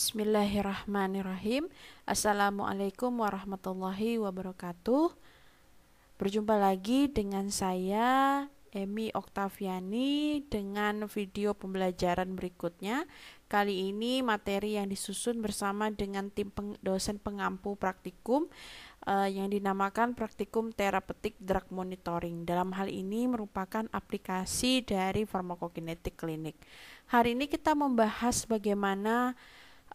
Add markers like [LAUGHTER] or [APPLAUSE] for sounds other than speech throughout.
Bismillahirrahmanirrahim. Assalamualaikum warahmatullahi wabarakatuh. Berjumpa lagi dengan saya Emi Oktaviani dengan video pembelajaran berikutnya. Kali ini materi yang disusun bersama dengan tim peng dosen pengampu praktikum uh, yang dinamakan praktikum terapeutik drug monitoring. Dalam hal ini merupakan aplikasi dari farmakokinetik klinik. Hari ini kita membahas bagaimana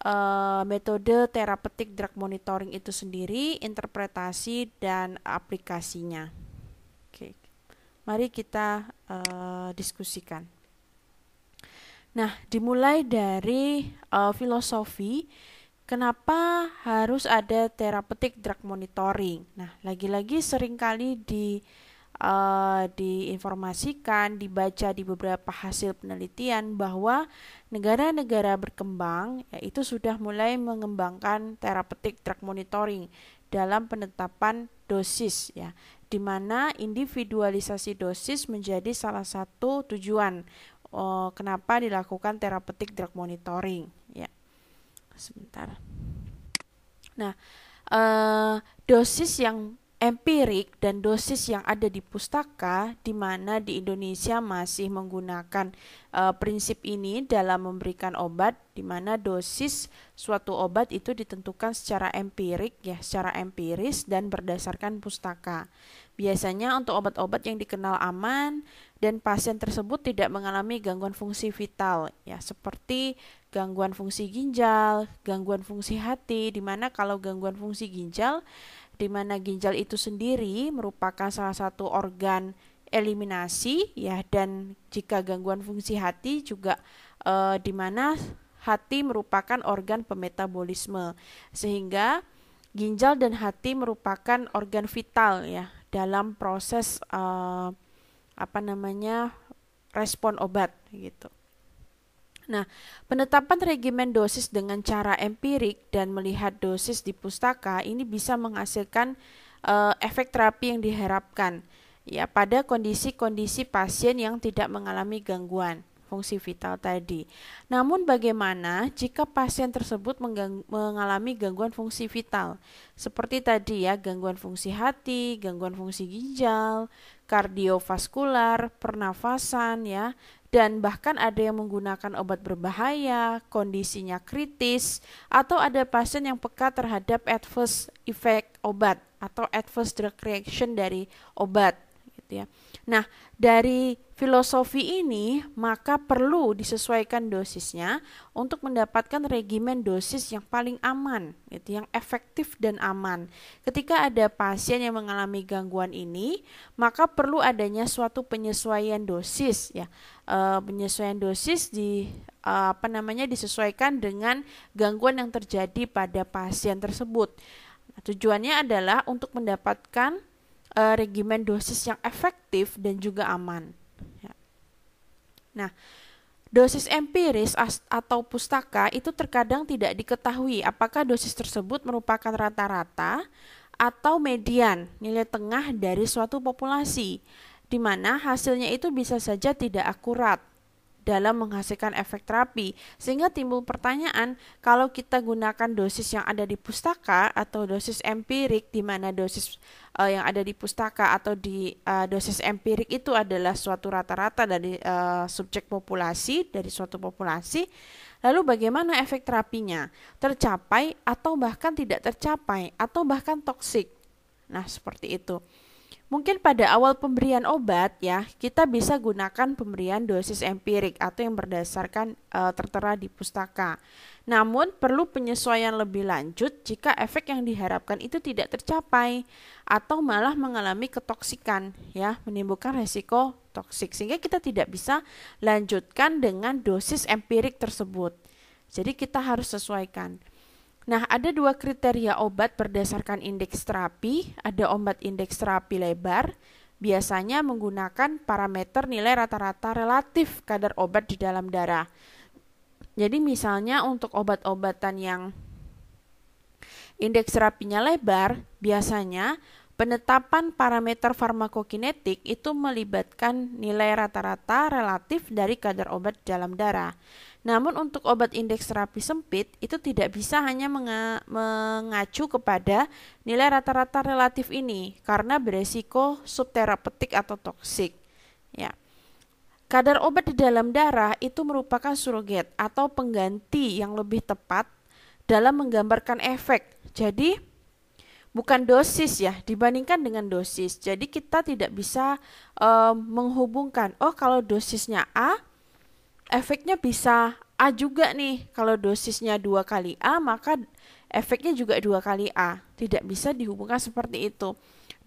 uh, metode terapeutik drug monitoring itu sendiri, interpretasi dan aplikasinya. Oke. Mari kita uh, diskusikan. Nah, dimulai dari uh, filosofi kenapa harus ada terapeutik drug monitoring. Nah, lagi-lagi seringkali di uh, diinformasikan, dibaca di beberapa hasil penelitian bahwa negara-negara berkembang yaitu sudah mulai mengembangkan terapeutik drug monitoring dalam penetapan dosis ya di mana individualisasi dosis menjadi salah satu tujuan uh, kenapa dilakukan terapeutik drug monitoring ya sebentar nah uh, dosis yang empirik dan dosis yang ada di pustaka di mana di Indonesia masih menggunakan e, prinsip ini dalam memberikan obat di mana dosis suatu obat itu ditentukan secara empirik ya secara empiris dan berdasarkan pustaka. Biasanya untuk obat-obat yang dikenal aman dan pasien tersebut tidak mengalami gangguan fungsi vital ya seperti gangguan fungsi ginjal, gangguan fungsi hati di mana kalau gangguan fungsi ginjal di mana ginjal itu sendiri merupakan salah satu organ eliminasi ya dan jika gangguan fungsi hati juga e, di mana hati merupakan organ pemetabolisme sehingga ginjal dan hati merupakan organ vital ya dalam proses e, apa namanya respon obat gitu. Nah, penetapan regimen dosis dengan cara empirik dan melihat dosis di pustaka ini bisa menghasilkan uh, efek terapi yang diharapkan ya pada kondisi-kondisi pasien yang tidak mengalami gangguan fungsi vital tadi. Namun bagaimana jika pasien tersebut mengalami gangguan fungsi vital? Seperti tadi ya, gangguan fungsi hati, gangguan fungsi ginjal, kardiovaskular, pernafasan ya, dan bahkan ada yang menggunakan obat berbahaya, kondisinya kritis, atau ada pasien yang peka terhadap adverse effect obat atau adverse drug reaction dari obat gitu ya. Nah, dari filosofi ini maka perlu disesuaikan dosisnya untuk mendapatkan regimen dosis yang paling aman, yaitu yang efektif dan aman. Ketika ada pasien yang mengalami gangguan ini, maka perlu adanya suatu penyesuaian dosis, ya, e, penyesuaian dosis di e, apa namanya disesuaikan dengan gangguan yang terjadi pada pasien tersebut. Nah, tujuannya adalah untuk mendapatkan e, regimen dosis yang efektif dan juga aman. Nah, Dosis empiris atau pustaka itu terkadang tidak diketahui apakah dosis tersebut merupakan rata-rata atau median, nilai tengah dari suatu populasi, di mana hasilnya itu bisa saja tidak akurat dalam menghasilkan efek terapi. Sehingga timbul pertanyaan, kalau kita gunakan dosis yang ada di pustaka atau dosis empirik di mana dosis uh, yang ada di pustaka atau di uh, dosis empirik itu adalah suatu rata-rata dari uh, subjek populasi dari suatu populasi, Lalu bagaimana efek terapinya? Tercapai atau bahkan tidak tercapai atau bahkan toksik. Nah, seperti itu. Mungkin pada awal pemberian obat ya, kita bisa gunakan pemberian dosis empirik atau yang berdasarkan e, tertera di pustaka. Namun perlu penyesuaian lebih lanjut jika efek yang diharapkan itu tidak tercapai atau malah mengalami ketoksikan ya, menimbulkan resiko toksik sehingga kita tidak bisa lanjutkan dengan dosis empirik tersebut. Jadi kita harus sesuaikan. Nah, ada dua kriteria obat berdasarkan indeks terapi. Ada obat indeks terapi lebar, biasanya menggunakan parameter nilai rata-rata relatif kadar obat di dalam darah. Jadi misalnya untuk obat-obatan yang indeks terapinya lebar, biasanya penetapan parameter farmakokinetik itu melibatkan nilai rata-rata relatif dari kadar obat di dalam darah. Namun untuk obat indeks terapi sempit itu tidak bisa hanya mengacu kepada nilai rata-rata relatif ini karena beresiko subterapeutik atau toksik. Ya. Kadar obat di dalam darah itu merupakan surrogat atau pengganti yang lebih tepat dalam menggambarkan efek. Jadi bukan dosis ya dibandingkan dengan dosis. Jadi kita tidak bisa e, menghubungkan oh kalau dosisnya A efeknya bisa A juga nih. Kalau dosisnya dua kali A, maka efeknya juga dua kali A. Tidak bisa dihubungkan seperti itu.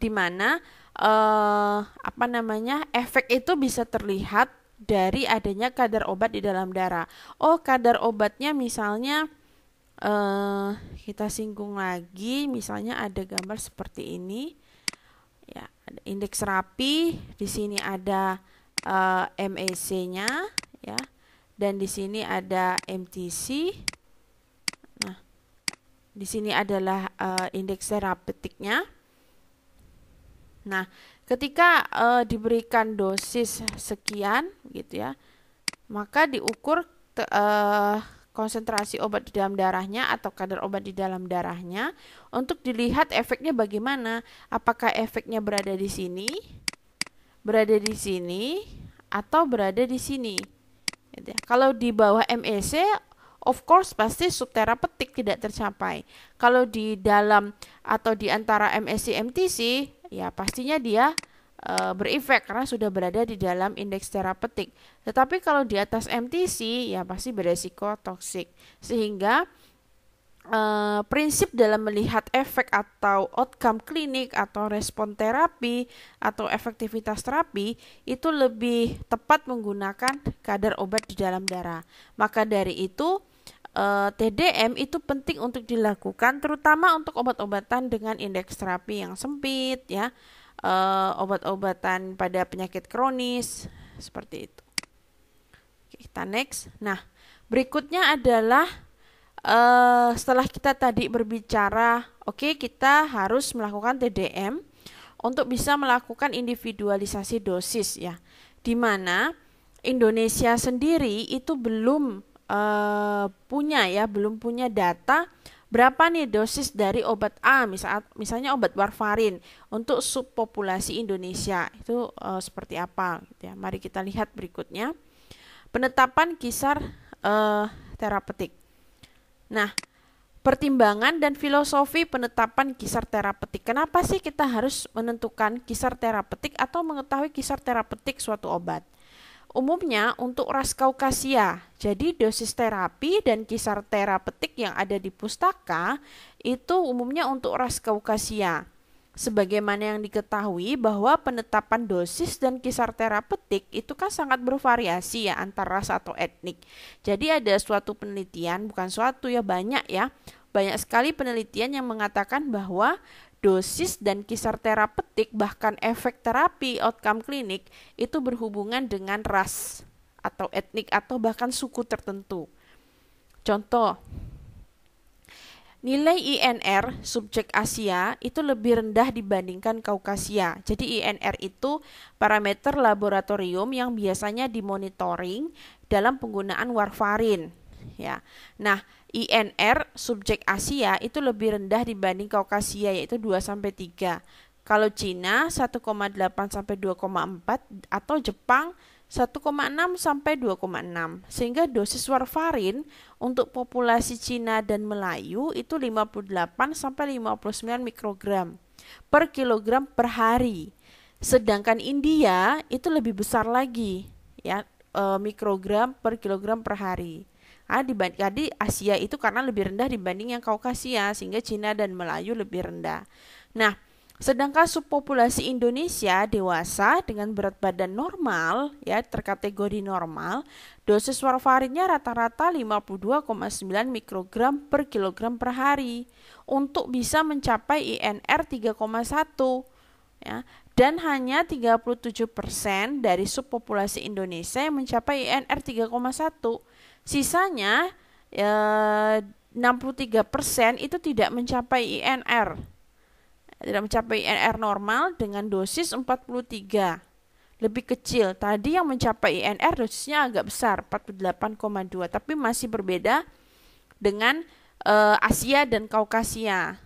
Di mana eh, apa namanya efek itu bisa terlihat dari adanya kadar obat di dalam darah. Oh, kadar obatnya misalnya eh, kita singgung lagi, misalnya ada gambar seperti ini. Ya, ada indeks rapi, di sini ada eh, MEC-nya ya. Dan di sini ada MTC. Nah, di sini adalah uh, indeks terapeutiknya. Nah, ketika uh, diberikan dosis sekian gitu ya, maka diukur te, uh, eh, konsentrasi obat di dalam darahnya atau kadar obat di dalam darahnya untuk dilihat efeknya bagaimana. Apakah efeknya berada di sini, berada di sini, atau berada di sini. Gitu ya. Kalau di bawah MEC, of course pasti subterapeutik tidak tercapai. Kalau di dalam atau di antara mec MTC, ya pastinya dia e, berefek karena sudah berada di dalam indeks terapeutik. Tetapi kalau di atas MTC, ya pasti beresiko toksik. Sehingga Uh, prinsip dalam melihat efek atau outcome klinik atau respon terapi atau efektivitas terapi itu lebih tepat menggunakan kadar obat di dalam darah. Maka dari itu eh, TDM itu penting untuk dilakukan terutama untuk obat-obatan dengan indeks terapi yang sempit ya. Eh, obat-obatan pada penyakit kronis seperti itu. Oke, kita next. Nah, berikutnya adalah uh, setelah kita tadi berbicara, oke okay, kita harus melakukan TDM untuk bisa melakukan individualisasi dosis ya, di mana Indonesia sendiri itu belum uh, punya ya, belum punya data berapa nih dosis dari obat A misal misalnya obat warfarin untuk subpopulasi Indonesia itu uh, seperti apa gitu ya. Mari kita lihat berikutnya penetapan kisar uh, terapeutik. Nah, pertimbangan dan filosofi penetapan kisar terapeutik. Kenapa sih kita harus menentukan kisar terapeutik atau mengetahui kisar terapeutik suatu obat? Umumnya untuk ras kaukasia, jadi dosis terapi dan kisar terapeutik yang ada di pustaka itu umumnya untuk ras kaukasia. Sebagaimana yang diketahui bahwa penetapan dosis dan kisar terapeutik itu kan sangat bervariasi ya antara ras atau etnik. Jadi ada suatu penelitian, bukan suatu ya banyak ya, banyak sekali penelitian yang mengatakan bahwa dosis dan kisar terapeutik bahkan efek terapi outcome klinik itu berhubungan dengan ras atau etnik atau bahkan suku tertentu. Contoh, Nilai INR subjek Asia itu lebih rendah dibandingkan Kaukasia. Jadi INR itu parameter laboratorium yang biasanya dimonitoring dalam penggunaan warfarin. Ya. Nah, INR subjek Asia itu lebih rendah dibanding Kaukasia yaitu 2 sampai 3. Kalau Cina 1,8 sampai 2,4 atau Jepang 1,6 sampai 2,6 sehingga dosis warfarin untuk populasi Cina dan Melayu itu 58 sampai 59 mikrogram per kilogram per hari. Sedangkan India itu lebih besar lagi ya e, mikrogram per kilogram per hari. Ah, jadi ya, Asia itu karena lebih rendah dibanding yang Kaukasia sehingga Cina dan Melayu lebih rendah. Nah, Sedangkan subpopulasi Indonesia dewasa dengan berat badan normal ya terkategori normal, dosis warfarinnya rata-rata 52,9 mikrogram per kilogram per hari untuk bisa mencapai INR 3,1 ya dan hanya 37% dari subpopulasi Indonesia yang mencapai INR 3,1. Sisanya eh, 63% itu tidak mencapai INR tidak mencapai INR normal dengan dosis 43 lebih kecil. Tadi yang mencapai INR dosisnya agak besar 48,2 tapi masih berbeda dengan e, Asia dan Kaukasia.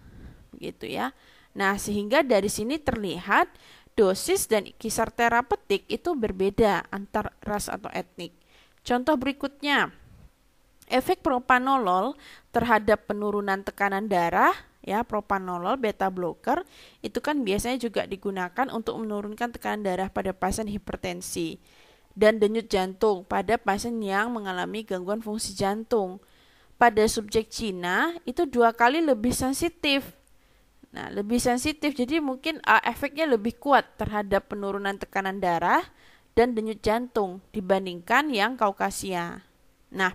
Gitu ya. Nah, sehingga dari sini terlihat dosis dan kisar terapeutik itu berbeda antar ras atau etnik. Contoh berikutnya, efek propanolol terhadap penurunan tekanan darah ya propanolol beta blocker itu kan biasanya juga digunakan untuk menurunkan tekanan darah pada pasien hipertensi dan denyut jantung pada pasien yang mengalami gangguan fungsi jantung. Pada subjek Cina itu dua kali lebih sensitif. Nah, lebih sensitif jadi mungkin uh, efeknya lebih kuat terhadap penurunan tekanan darah dan denyut jantung dibandingkan yang Kaukasia. Nah,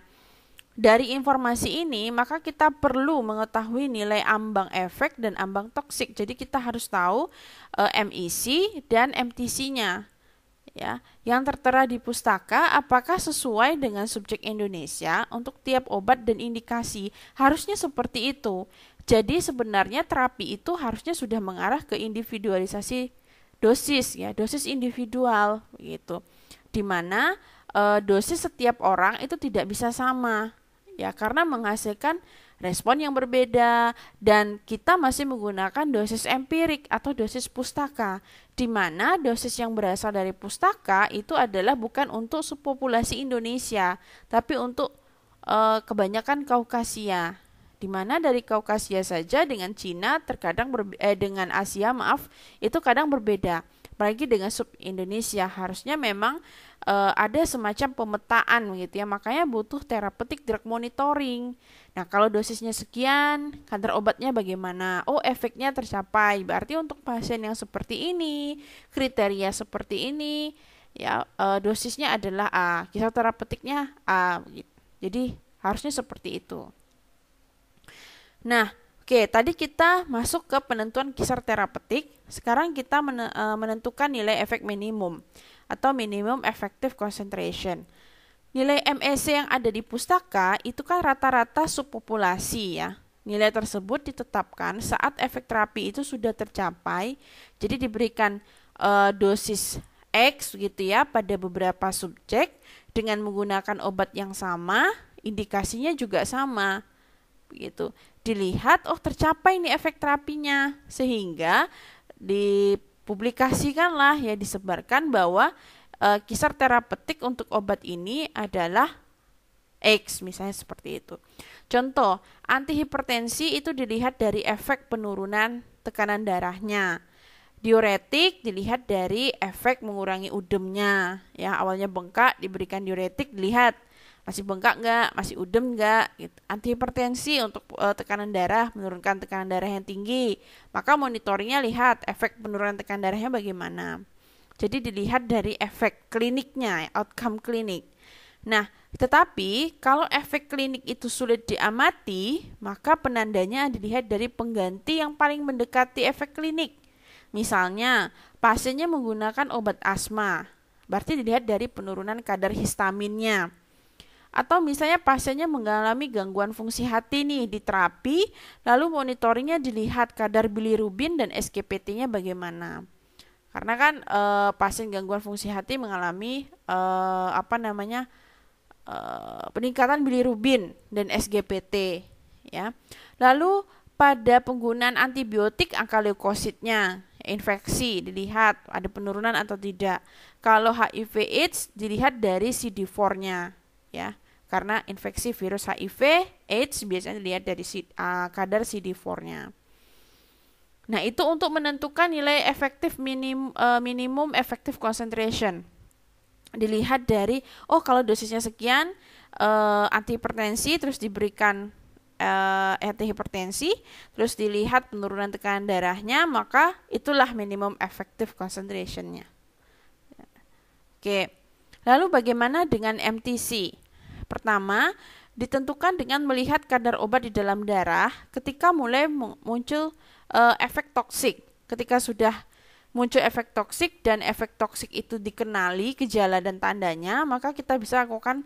dari informasi ini, maka kita perlu mengetahui nilai ambang efek dan ambang toksik. Jadi kita harus tahu e, eh, MEC dan MTC-nya. Ya, yang tertera di pustaka apakah sesuai dengan subjek Indonesia untuk tiap obat dan indikasi? Harusnya seperti itu. Jadi sebenarnya terapi itu harusnya sudah mengarah ke individualisasi dosis ya, dosis individual gitu. Di mana e, dosis setiap orang itu tidak bisa sama ya karena menghasilkan respon yang berbeda dan kita masih menggunakan dosis empirik atau dosis pustaka di mana dosis yang berasal dari pustaka itu adalah bukan untuk subpopulasi Indonesia tapi untuk e, kebanyakan Kaukasia di mana dari Kaukasia saja dengan Cina terkadang berbe eh, dengan Asia maaf itu kadang berbeda apalagi dengan sub Indonesia harusnya memang e, ada semacam pemetaan gitu ya makanya butuh terapeutik drug monitoring nah kalau dosisnya sekian kantor obatnya bagaimana oh efeknya tercapai berarti untuk pasien yang seperti ini kriteria seperti ini ya e, dosisnya adalah A kisah terapeutiknya A gitu. jadi harusnya seperti itu nah Oke, tadi kita masuk ke penentuan kisar terapeutik. Sekarang kita e, menentukan nilai efek minimum atau minimum effective concentration. Nilai MEC yang ada di pustaka itu kan rata-rata subpopulasi ya. Nilai tersebut ditetapkan saat efek terapi itu sudah tercapai. Jadi diberikan uh, dosis X gitu ya pada beberapa subjek dengan menggunakan obat yang sama, indikasinya juga sama Begitu dilihat oh tercapai nih efek terapinya sehingga dipublikasikanlah ya disebarkan bahwa e, kisar terapeutik untuk obat ini adalah X misalnya seperti itu. Contoh, antihipertensi itu dilihat dari efek penurunan tekanan darahnya. Diuretik dilihat dari efek mengurangi udemnya. Ya, awalnya bengkak diberikan diuretik dilihat masih bengkak nggak, masih udem nggak, gitu. anti hipertensi untuk uh, tekanan darah, menurunkan tekanan darah yang tinggi, maka monitoringnya lihat efek penurunan tekanan darahnya bagaimana. Jadi dilihat dari efek kliniknya, outcome klinik. Nah, tetapi kalau efek klinik itu sulit diamati, maka penandanya dilihat dari pengganti yang paling mendekati efek klinik. Misalnya, pasiennya menggunakan obat asma, berarti dilihat dari penurunan kadar histaminnya atau misalnya pasiennya mengalami gangguan fungsi hati nih di terapi, lalu monitoringnya dilihat kadar bilirubin dan SGPT-nya bagaimana. Karena kan e, pasien gangguan fungsi hati mengalami e, apa namanya e, peningkatan bilirubin dan SGPT, ya. Lalu pada penggunaan antibiotik angka leukositnya infeksi dilihat ada penurunan atau tidak. Kalau HIV/AIDS dilihat dari CD4-nya, ya karena infeksi virus HIV AIDS biasanya dilihat dari ah, kadar CD4-nya. Nah, itu untuk menentukan nilai efektif minim, eh, minimum efektif concentration. Dilihat dari, oh kalau dosisnya sekian, uh, antihipertensi, terus diberikan uh, antihipertensi, terus dilihat penurunan tekanan darahnya, maka itulah minimum efektif concentrationnya. Ya. Oke, lalu bagaimana dengan MTC? Pertama, ditentukan dengan melihat kadar obat di dalam darah ketika mulai muncul e, efek toksik. Ketika sudah muncul efek toksik dan efek toksik itu dikenali gejala dan tandanya, maka kita bisa lakukan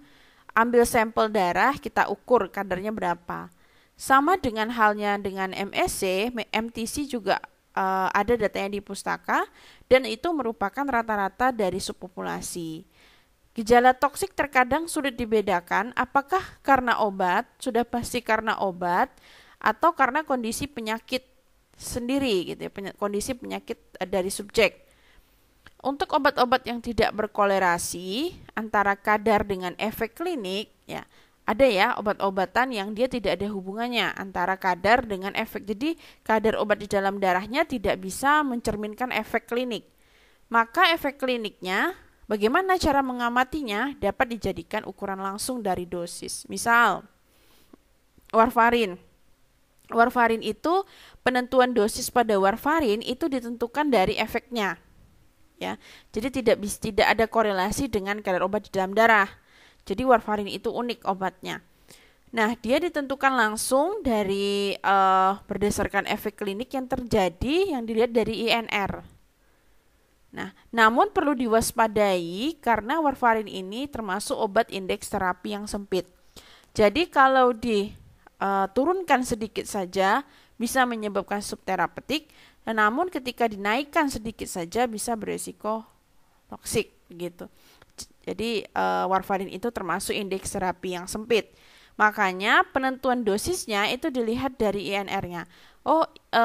ambil sampel darah, kita ukur kadarnya berapa. Sama dengan halnya dengan MSC, MTC juga e, ada datanya di pustaka dan itu merupakan rata-rata dari subpopulasi. Gejala toksik terkadang sulit dibedakan apakah karena obat, sudah pasti karena obat, atau karena kondisi penyakit sendiri gitu ya, kondisi penyakit eh, dari subjek. Untuk obat-obat yang tidak berkolerasi antara kadar dengan efek klinik ya, ada ya obat-obatan yang dia tidak ada hubungannya antara kadar dengan efek. Jadi kadar obat di dalam darahnya tidak bisa mencerminkan efek klinik. Maka efek kliniknya Bagaimana cara mengamatinya dapat dijadikan ukuran langsung dari dosis. Misal, warfarin. Warfarin itu penentuan dosis pada warfarin itu ditentukan dari efeknya. Ya. Jadi tidak bisa tidak ada korelasi dengan kadar obat di dalam darah. Jadi warfarin itu unik obatnya. Nah, dia ditentukan langsung dari uh, berdasarkan efek klinik yang terjadi yang dilihat dari INR. Nah, namun perlu diwaspadai karena warfarin ini termasuk obat indeks terapi yang sempit. Jadi kalau diturunkan e, sedikit saja bisa menyebabkan subterapetik, namun ketika dinaikkan sedikit saja bisa beresiko toksik gitu. Jadi e, warfarin itu termasuk indeks terapi yang sempit. Makanya penentuan dosisnya itu dilihat dari INR-nya. Oh, e,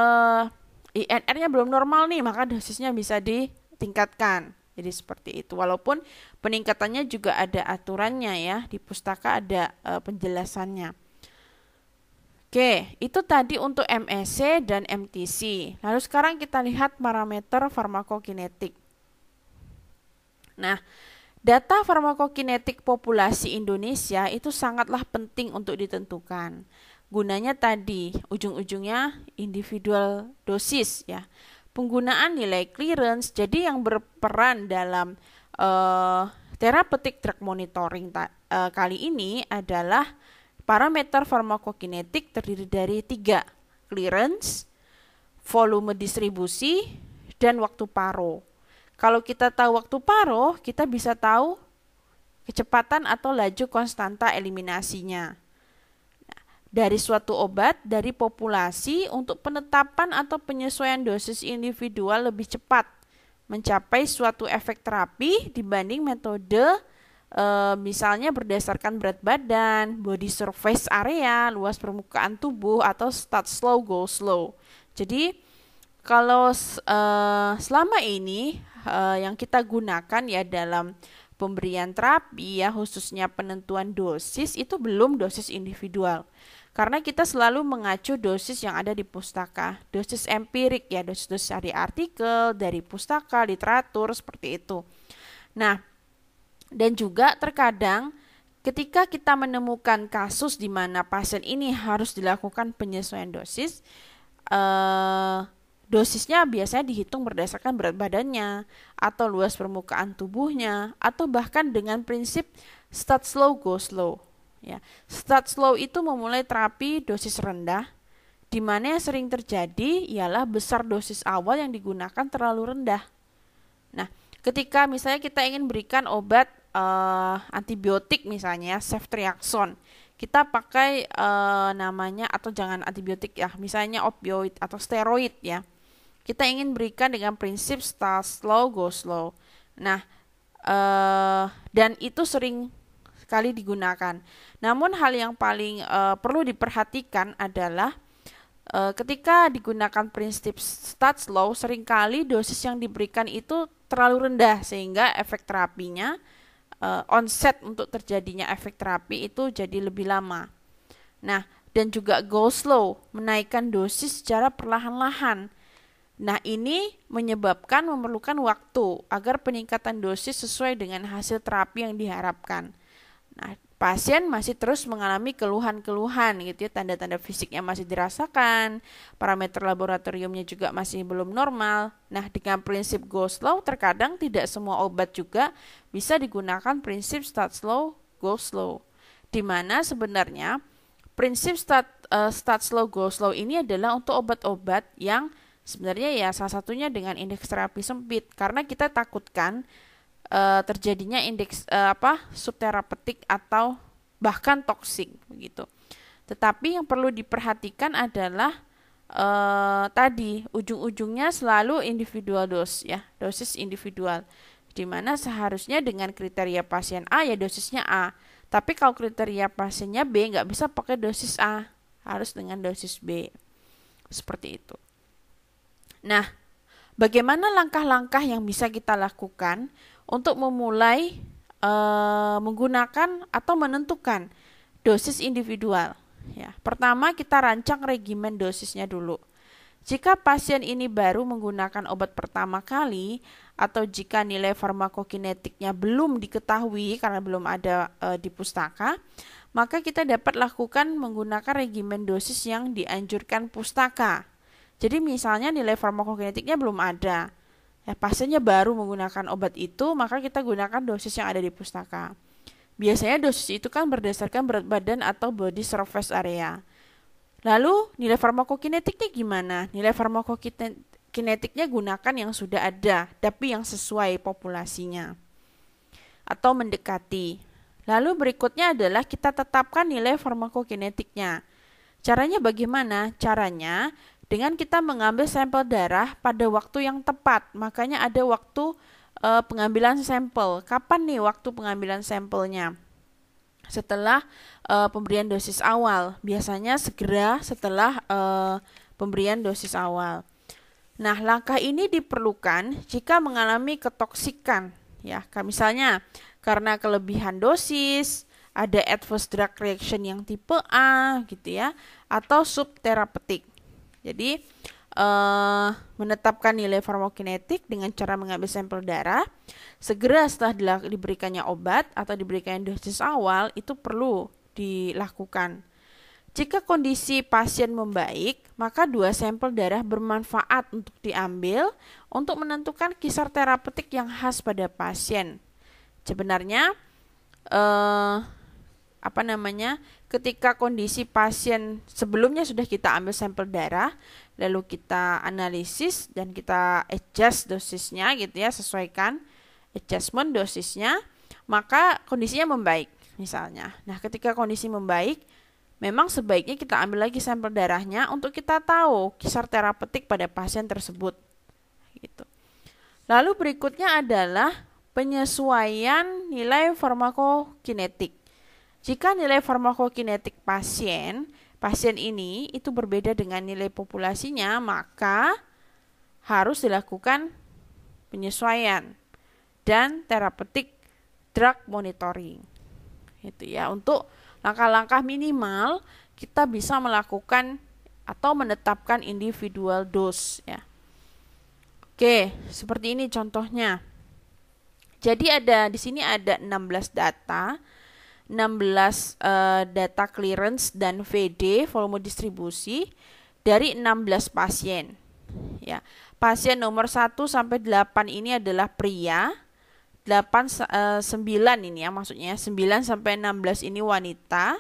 INR-nya belum normal nih, maka dosisnya bisa di tingkatkan. Jadi seperti itu. Walaupun peningkatannya juga ada aturannya ya, di pustaka ada e, penjelasannya. Oke, itu tadi untuk Msc e dan MTC. Lalu sekarang kita lihat parameter farmakokinetik. Nah, data farmakokinetik populasi Indonesia itu sangatlah penting untuk ditentukan. Gunanya tadi ujung-ujungnya individual dosis ya penggunaan nilai clearance jadi yang berperan dalam uh, eh, terapeutik drug monitoring ta, uh, kali ini adalah parameter farmakokinetik terdiri dari tiga clearance, volume distribusi, dan waktu paro. Kalau kita tahu waktu paro, kita bisa tahu kecepatan atau laju konstanta eliminasinya dari suatu obat dari populasi untuk penetapan atau penyesuaian dosis individual lebih cepat mencapai suatu efek terapi dibanding metode e, misalnya berdasarkan berat badan, body surface area, luas permukaan tubuh atau start slow go slow. Jadi kalau e, selama ini e, yang kita gunakan ya dalam pemberian terapi ya khususnya penentuan dosis itu belum dosis individual. Karena kita selalu mengacu dosis yang ada di pustaka, dosis empirik ya, dosis-dosis dari artikel, dari pustaka, literatur seperti itu. Nah, dan juga terkadang ketika kita menemukan kasus di mana pasien ini harus dilakukan penyesuaian dosis, eh, Dosisnya biasanya dihitung berdasarkan berat badannya, atau luas permukaan tubuhnya, atau bahkan dengan prinsip start slow go slow. Ya. Start slow itu memulai terapi dosis rendah, di mana yang sering terjadi ialah besar dosis awal yang digunakan terlalu rendah. Nah, ketika misalnya kita ingin berikan obat uh, antibiotik misalnya ya, ceftriaxone, kita pakai uh, namanya atau jangan antibiotik ya, misalnya opioid atau steroid ya. Kita ingin berikan dengan prinsip start slow go slow. Nah, uh, dan itu sering kali digunakan. Namun hal yang paling uh, perlu diperhatikan adalah uh, ketika digunakan prinsip stats law seringkali dosis yang diberikan itu terlalu rendah sehingga efek terapinya uh, onset untuk terjadinya efek terapi itu jadi lebih lama. Nah, dan juga go slow, menaikkan dosis secara perlahan-lahan. Nah, ini menyebabkan memerlukan waktu agar peningkatan dosis sesuai dengan hasil terapi yang diharapkan. Nah, pasien masih terus mengalami keluhan-keluhan gitu ya, tanda-tanda fisiknya masih dirasakan, parameter laboratoriumnya juga masih belum normal. Nah, dengan prinsip go slow terkadang tidak semua obat juga bisa digunakan prinsip start slow, go slow. Di mana sebenarnya prinsip start uh, start slow go slow ini adalah untuk obat-obat yang sebenarnya ya salah satunya dengan indeks terapi sempit karena kita takutkan uh, terjadinya indeks uh, apa subterapeutik atau bahkan toksik begitu. Tetapi yang perlu diperhatikan adalah uh, tadi ujung-ujungnya selalu individual dos ya, dosis individual. Di seharusnya dengan kriteria pasien A ya dosisnya A. Tapi kalau kriteria pasiennya B nggak bisa pakai dosis A, harus dengan dosis B. Seperti itu. Nah, bagaimana langkah-langkah yang bisa kita lakukan untuk memulai e, menggunakan atau menentukan dosis individual. Ya, pertama kita rancang regimen dosisnya dulu. Jika pasien ini baru menggunakan obat pertama kali atau jika nilai farmakokinetiknya belum diketahui karena belum ada e, di pustaka, maka kita dapat lakukan menggunakan regimen dosis yang dianjurkan pustaka. Jadi misalnya nilai farmakokinetiknya belum ada, ya pasiennya baru menggunakan obat itu, maka kita gunakan dosis yang ada di pustaka. Biasanya dosis itu kan berdasarkan berat badan atau body surface area. Lalu nilai farmakokinetiknya gimana? Nilai farmakokinetiknya gunakan yang sudah ada, tapi yang sesuai populasinya atau mendekati. Lalu berikutnya adalah kita tetapkan nilai farmakokinetiknya. Caranya bagaimana? Caranya dengan kita mengambil sampel darah pada waktu yang tepat, makanya ada waktu e, pengambilan sampel. Kapan nih waktu pengambilan sampelnya? Setelah e, pemberian dosis awal, biasanya segera setelah e, pemberian dosis awal. Nah, langkah ini diperlukan jika mengalami ketoksikan, ya. Misalnya karena kelebihan dosis, ada adverse drug reaction yang tipe A gitu ya, atau subterapeutik. Jadi uh, menetapkan nilai farmakokinetik dengan cara mengambil sampel darah segera setelah diberikannya obat atau diberikannya dosis awal itu perlu dilakukan. Jika kondisi pasien membaik, maka dua sampel darah bermanfaat untuk diambil untuk menentukan kisar terapeutik yang khas pada pasien. Sebenarnya eh, apa namanya? ketika kondisi pasien sebelumnya sudah kita ambil sampel darah, lalu kita analisis dan kita adjust dosisnya gitu ya, sesuaikan adjustment dosisnya, maka kondisinya membaik misalnya. Nah, ketika kondisi membaik, memang sebaiknya kita ambil lagi sampel darahnya untuk kita tahu kisar terapeutik pada pasien tersebut. Gitu. Lalu berikutnya adalah penyesuaian nilai farmakokinetik. Jika nilai farmakokinetik pasien, pasien ini itu berbeda dengan nilai populasinya, maka harus dilakukan penyesuaian dan terapeutik drug monitoring. Itu ya, untuk langkah-langkah minimal kita bisa melakukan atau menetapkan individual dose ya. Oke, seperti ini contohnya. Jadi ada di sini ada 16 data 16 uh, eh, data clearance dan VD volume distribusi dari 16 pasien. Ya. Pasien nomor 1 sampai 8 ini adalah pria, 8 uh, 9 ini ya maksudnya 9 sampai 16 ini wanita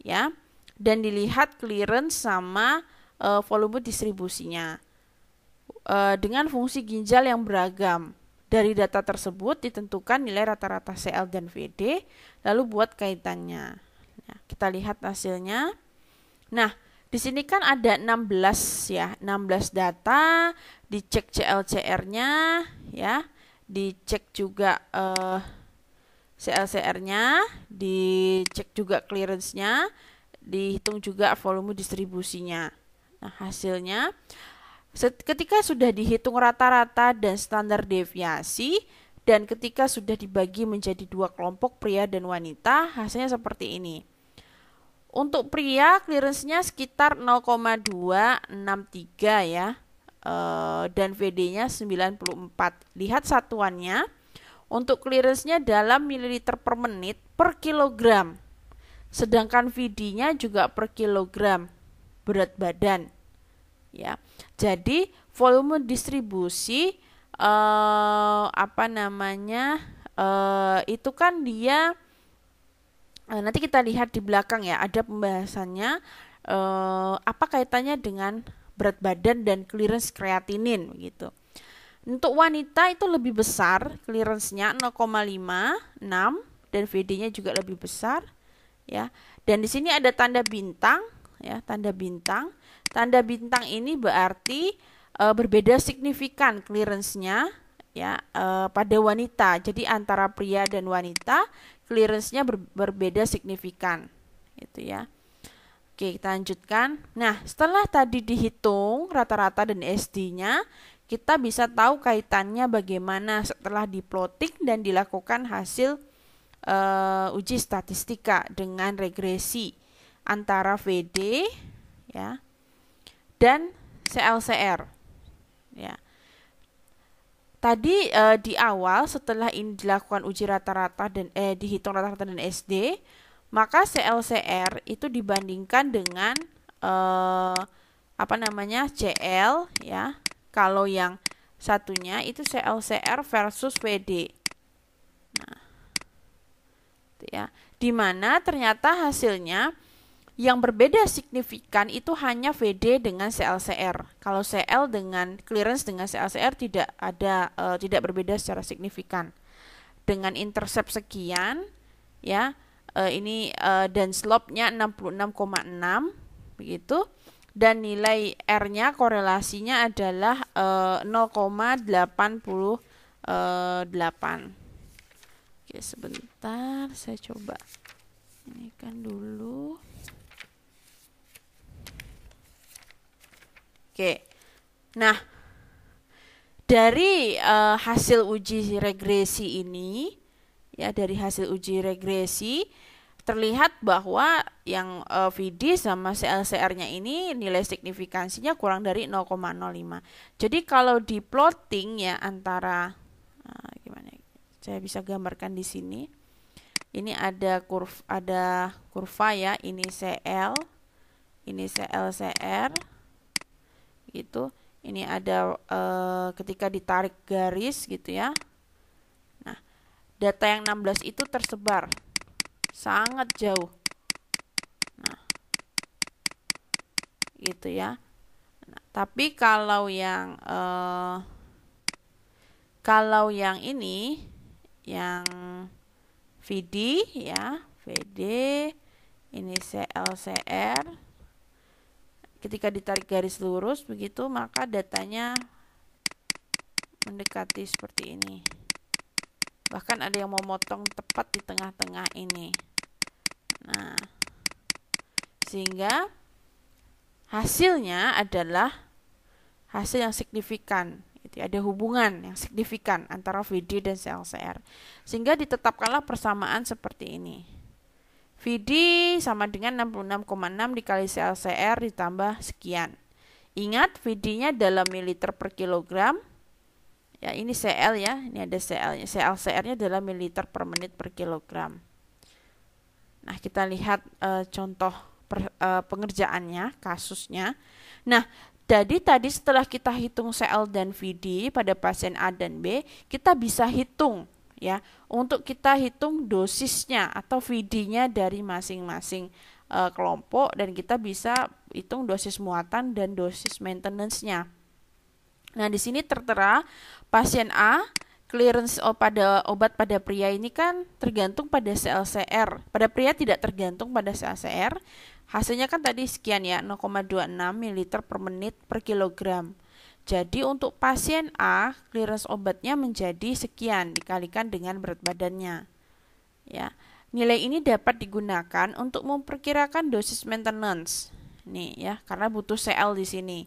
ya. Dan dilihat clearance sama uh, volume distribusinya. Uh, dengan fungsi ginjal yang beragam dari data tersebut ditentukan nilai rata-rata CL dan VD, lalu buat kaitannya. Nah, kita lihat hasilnya. Nah, di sini kan ada 16 ya, 16 data, dicek CLCR-nya ya, dicek juga eh, CLCR-nya, dicek juga clearance-nya, dihitung juga volume distribusinya. Nah, hasilnya Ketika sudah dihitung rata-rata dan standar deviasi, dan ketika sudah dibagi menjadi dua kelompok pria dan wanita, hasilnya seperti ini. Untuk pria, clearance-nya sekitar 0,263 ya, eh, dan VD-nya 94. Lihat satuannya, untuk clearance-nya dalam mililiter per menit per kilogram, sedangkan VD-nya juga per kilogram berat badan ya. Jadi volume distribusi uh, apa namanya uh, itu kan dia uh, nanti kita lihat di belakang ya ada pembahasannya uh, apa kaitannya dengan berat badan dan clearance kreatinin gitu. Untuk wanita itu lebih besar clearance-nya 0,56 dan VD-nya juga lebih besar ya. Dan di sini ada tanda bintang ya, tanda bintang Tanda bintang ini berarti e, berbeda signifikan clearance-nya ya e, pada wanita. Jadi antara pria dan wanita clearance-nya ber, berbeda signifikan. itu ya. Oke, kita lanjutkan. Nah, setelah tadi dihitung rata-rata dan SD-nya, kita bisa tahu kaitannya bagaimana setelah diplotting dan dilakukan hasil e, uji statistika dengan regresi antara VD ya dan CLCR. Ya. Tadi eh, di awal setelah ini dilakukan uji rata-rata dan eh dihitung rata-rata dan SD, maka CLCR itu dibandingkan dengan eh, apa namanya CL ya. Kalau yang satunya itu CLCR versus WD. Nah, ya. Dimana ternyata hasilnya yang berbeda signifikan itu hanya VD dengan CLCR. Kalau CL dengan clearance dengan CLCR tidak ada e, tidak berbeda secara signifikan. Dengan intercept sekian ya, e, ini enam eh, dan slope-nya 66,6 begitu dan nilai R-nya korelasinya adalah puluh 0,88. Oke, sebentar saya coba. Ini kan dulu. Oke. Nah, dari uh, hasil uji regresi ini ya dari hasil uji regresi terlihat bahwa yang uh, eh, VD sama CLCR-nya ini nilai signifikansinya kurang dari 0,05. Jadi kalau di plotting ya antara uh, gimana ya, saya bisa gambarkan di sini. Ini ada kurva ada kurva ya, ini CL, ini CLCR itu ini ada e, ketika ditarik garis gitu ya nah data yang 16 itu tersebar sangat jauh nah gitu ya nah, tapi kalau yang e, kalau yang ini yang VD ya VD ini CLCR ketika ditarik garis lurus begitu maka datanya mendekati seperti ini bahkan ada yang mau motong tepat di tengah-tengah ini nah sehingga hasilnya adalah hasil yang signifikan itu ada hubungan yang signifikan antara VD dan CLCR sehingga ditetapkanlah persamaan seperti ini VD sama dengan 66,6 dikali CLCR ditambah sekian. Ingat VD-nya dalam militer per kilogram. Ya, ini CL ya. Ini ada CL-nya. CLCR-nya dalam militer per menit per kilogram. Nah, kita lihat e, contoh per, e, pengerjaannya, kasusnya. Nah, jadi tadi setelah kita hitung CL dan VD pada pasien A dan B, kita bisa hitung ya untuk kita hitung dosisnya atau VD-nya dari masing-masing e, kelompok dan kita bisa hitung dosis muatan dan dosis maintenance-nya. Nah, di sini tertera pasien A clearance pada obat pada pria ini kan tergantung pada CLCR. Pada pria tidak tergantung pada CLCR. Hasilnya kan tadi sekian ya, 0,26 ml per menit per kilogram. Jadi untuk pasien A, clearance obatnya menjadi sekian dikalikan dengan berat badannya. Ya. Nilai ini dapat digunakan untuk memperkirakan dosis maintenance. Nih ya, karena butuh CL di sini.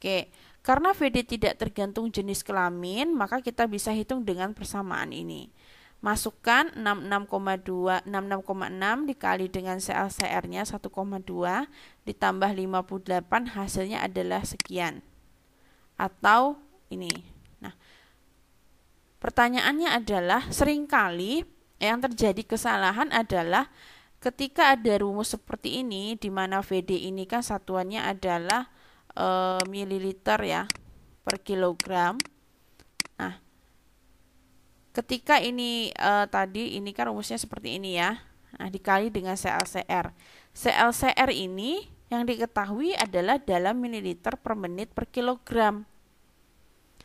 Oke. Karena VD tidak tergantung jenis kelamin, maka kita bisa hitung dengan persamaan ini. Masukkan 66,2 66,6 dikali dengan CLCR-nya 1,2 ditambah 58 hasilnya adalah sekian atau ini. Nah, pertanyaannya adalah seringkali yang terjadi kesalahan adalah ketika ada rumus seperti ini di mana VD ini kan satuannya adalah e, mililiter ya per kilogram. Nah, ketika ini e, tadi ini kan rumusnya seperti ini ya. Nah, dikali dengan CLCR. CLCR ini yang diketahui adalah dalam mililiter per menit per kilogram.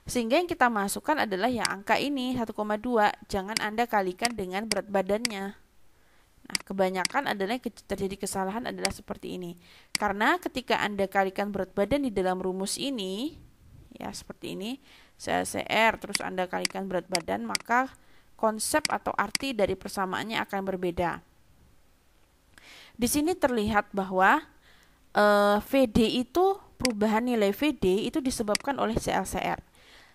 Sehingga yang kita masukkan adalah yang angka ini 1,2. Jangan Anda kalikan dengan berat badannya. Nah, kebanyakan adalah terjadi kesalahan adalah seperti ini. Karena ketika Anda kalikan berat badan di dalam rumus ini, ya seperti ini, CLCR terus Anda kalikan berat badan, maka konsep atau arti dari persamaannya akan berbeda. Di sini terlihat bahwa uh, eh, VD itu perubahan nilai VD itu disebabkan oleh CLCR.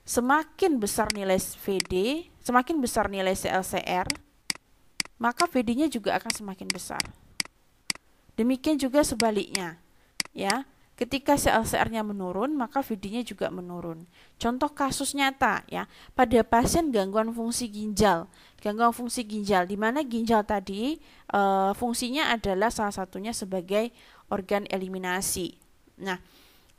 Semakin besar nilai VD, semakin besar nilai CLCR, maka VD-nya juga akan semakin besar. Demikian juga sebaliknya, ya. Ketika CLCR-nya menurun, maka VD-nya juga menurun. Contoh kasus nyata ya, pada pasien gangguan fungsi ginjal. Gangguan fungsi ginjal di mana ginjal tadi e, fungsinya adalah salah satunya sebagai organ eliminasi. Nah,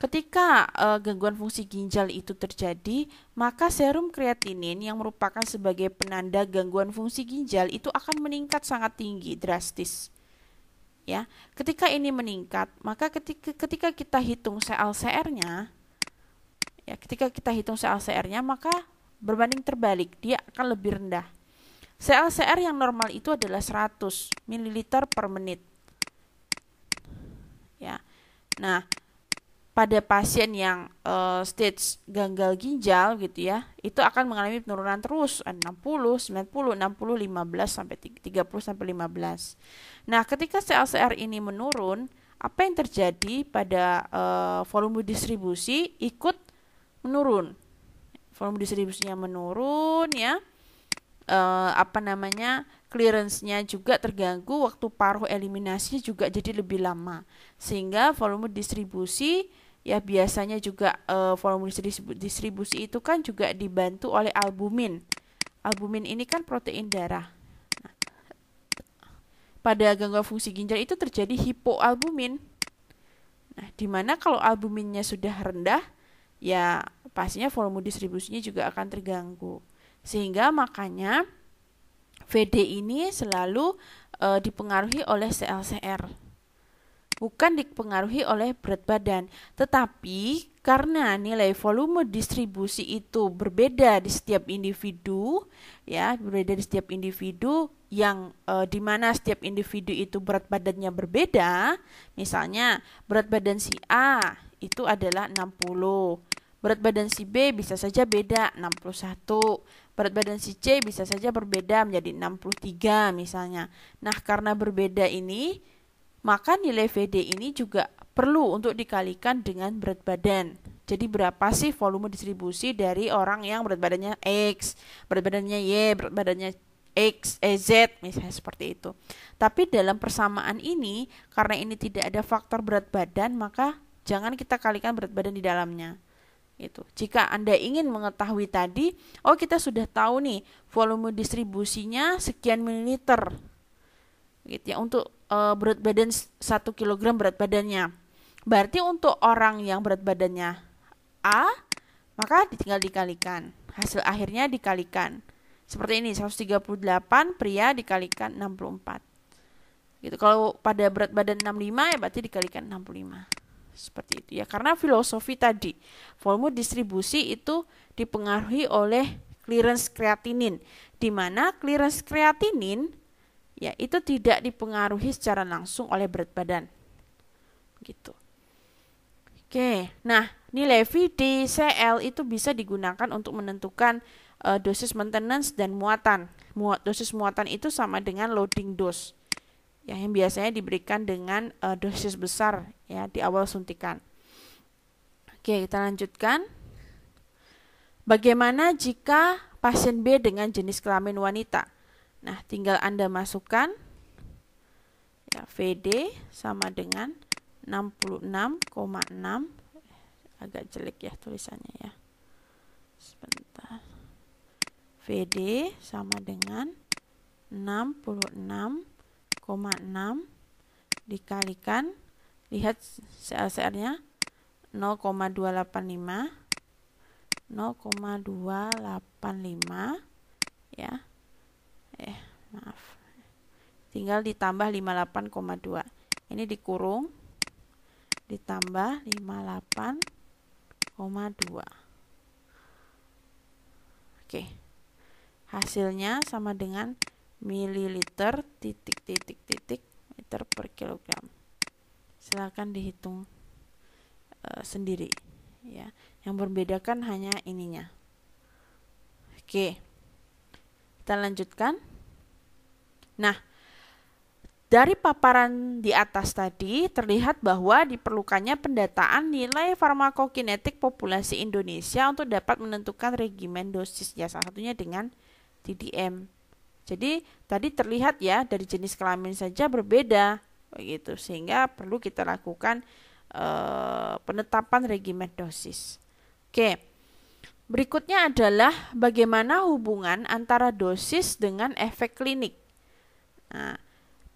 Ketika uh, gangguan fungsi ginjal itu terjadi, maka serum kreatinin yang merupakan sebagai penanda gangguan fungsi ginjal itu akan meningkat sangat tinggi, drastis. Ya, ketika ini meningkat, maka ketika, ketika kita hitung CLCR-nya, ya, ketika kita hitung CLCR-nya, maka berbanding terbalik, dia akan lebih rendah. CLCR yang normal itu adalah 100 ml per menit Nah, pada pasien yang uh, stage gagal ginjal gitu ya, itu akan mengalami penurunan terus 60, 90, 60, 15 sampai 30 sampai 15. Nah, ketika CLCR ini menurun, apa yang terjadi pada uh, volume distribusi ikut menurun. Volume distribusinya menurun ya uh, apa namanya clearance-nya juga terganggu, waktu paruh eliminasinya juga jadi lebih lama. Sehingga volume distribusi ya biasanya juga uh, volume distribusi, itu kan juga dibantu oleh albumin. Albumin ini kan protein darah. Nah, pada gangguan fungsi ginjal itu terjadi hipoalbumin. Nah, dimana kalau albuminnya sudah rendah, ya pastinya volume distribusinya juga akan terganggu. Sehingga makanya VD ini selalu e, dipengaruhi oleh CLCR. Bukan dipengaruhi oleh berat badan, tetapi karena nilai volume distribusi itu berbeda di setiap individu, ya, berbeda di setiap individu yang e, di mana setiap individu itu berat badannya berbeda. Misalnya, berat badan si A itu adalah 60. Berat badan si B bisa saja beda 61 Berat badan si C bisa saja berbeda menjadi 63 misalnya. Nah, karena berbeda ini, maka nilai VD ini juga perlu untuk dikalikan dengan berat badan. Jadi berapa sih volume distribusi dari orang yang berat badannya X, berat badannya Y, berat badannya X, e, Z, misalnya seperti itu. Tapi dalam persamaan ini, karena ini tidak ada faktor berat badan, maka jangan kita kalikan berat badan di dalamnya. Itu. Jika Anda ingin mengetahui tadi, oh kita sudah tahu nih volume distribusinya sekian mililiter. Gitu ya, untuk e, berat badan satu kilogram berat badannya. Berarti untuk orang yang berat badannya A, maka tinggal dikalikan. Hasil akhirnya dikalikan. Seperti ini, 138 pria dikalikan 64. Gitu. Kalau pada berat badan 65 ya berarti dikalikan 65 seperti itu ya karena filosofi tadi volume distribusi itu dipengaruhi oleh clearance kreatinin di mana clearance kreatinin ya itu tidak dipengaruhi secara langsung oleh berat badan gitu oke nah nilai VDCL itu bisa digunakan untuk menentukan uh, dosis maintenance dan muatan muat dosis muatan itu sama dengan loading dose ya, yang biasanya diberikan dengan uh, dosis besar ya di awal suntikan. Oke, kita lanjutkan. Bagaimana jika pasien B dengan jenis kelamin wanita? Nah, tinggal Anda masukkan ya, VD sama dengan 66,6 agak jelek ya tulisannya ya. Sebentar. VD sama dengan 66 4,6 dikalikan lihat CLCR-nya 0,285 0,285 ya eh maaf tinggal ditambah 58,2 ini dikurung ditambah 58,2 oke hasilnya sama dengan mililiter titik titik titik liter per kilogram Silakan dihitung e, sendiri ya yang berbeda kan hanya ininya oke kita lanjutkan nah dari paparan di atas tadi terlihat bahwa diperlukannya pendataan nilai farmakokinetik populasi Indonesia untuk dapat menentukan regimen dosis ya salah satunya dengan TDM jadi tadi terlihat ya dari jenis kelamin saja berbeda begitu sehingga perlu kita lakukan e, penetapan regimen dosis. Oke. Berikutnya adalah bagaimana hubungan antara dosis dengan efek klinik. Nah,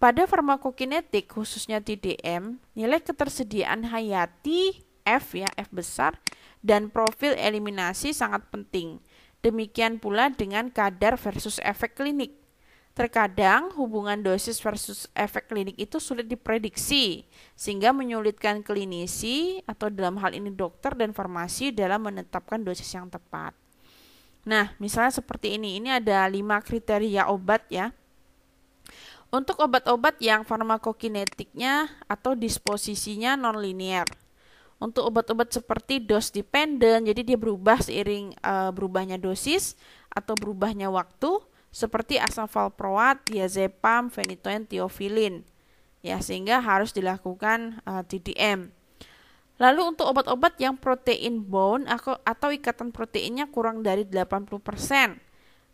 pada farmakokinetik khususnya TDM, nilai ketersediaan hayati F ya, F besar dan profil eliminasi sangat penting. Demikian pula dengan kadar versus efek klinik. Terkadang hubungan dosis versus efek klinik itu sulit diprediksi, sehingga menyulitkan klinisi atau dalam hal ini dokter dan farmasi dalam menetapkan dosis yang tepat. Nah, misalnya seperti ini, ini ada lima kriteria obat ya. Untuk obat-obat yang farmakokinetiknya atau disposisinya nonlinier, untuk obat-obat seperti dos dependent, jadi dia berubah seiring uh, berubahnya dosis atau berubahnya waktu seperti asam valproat, diazepam, fenitoin, tiofilin. Ya, sehingga harus dilakukan uh, eh, TDM. Lalu untuk obat-obat yang protein bound atau ikatan proteinnya kurang dari 80%,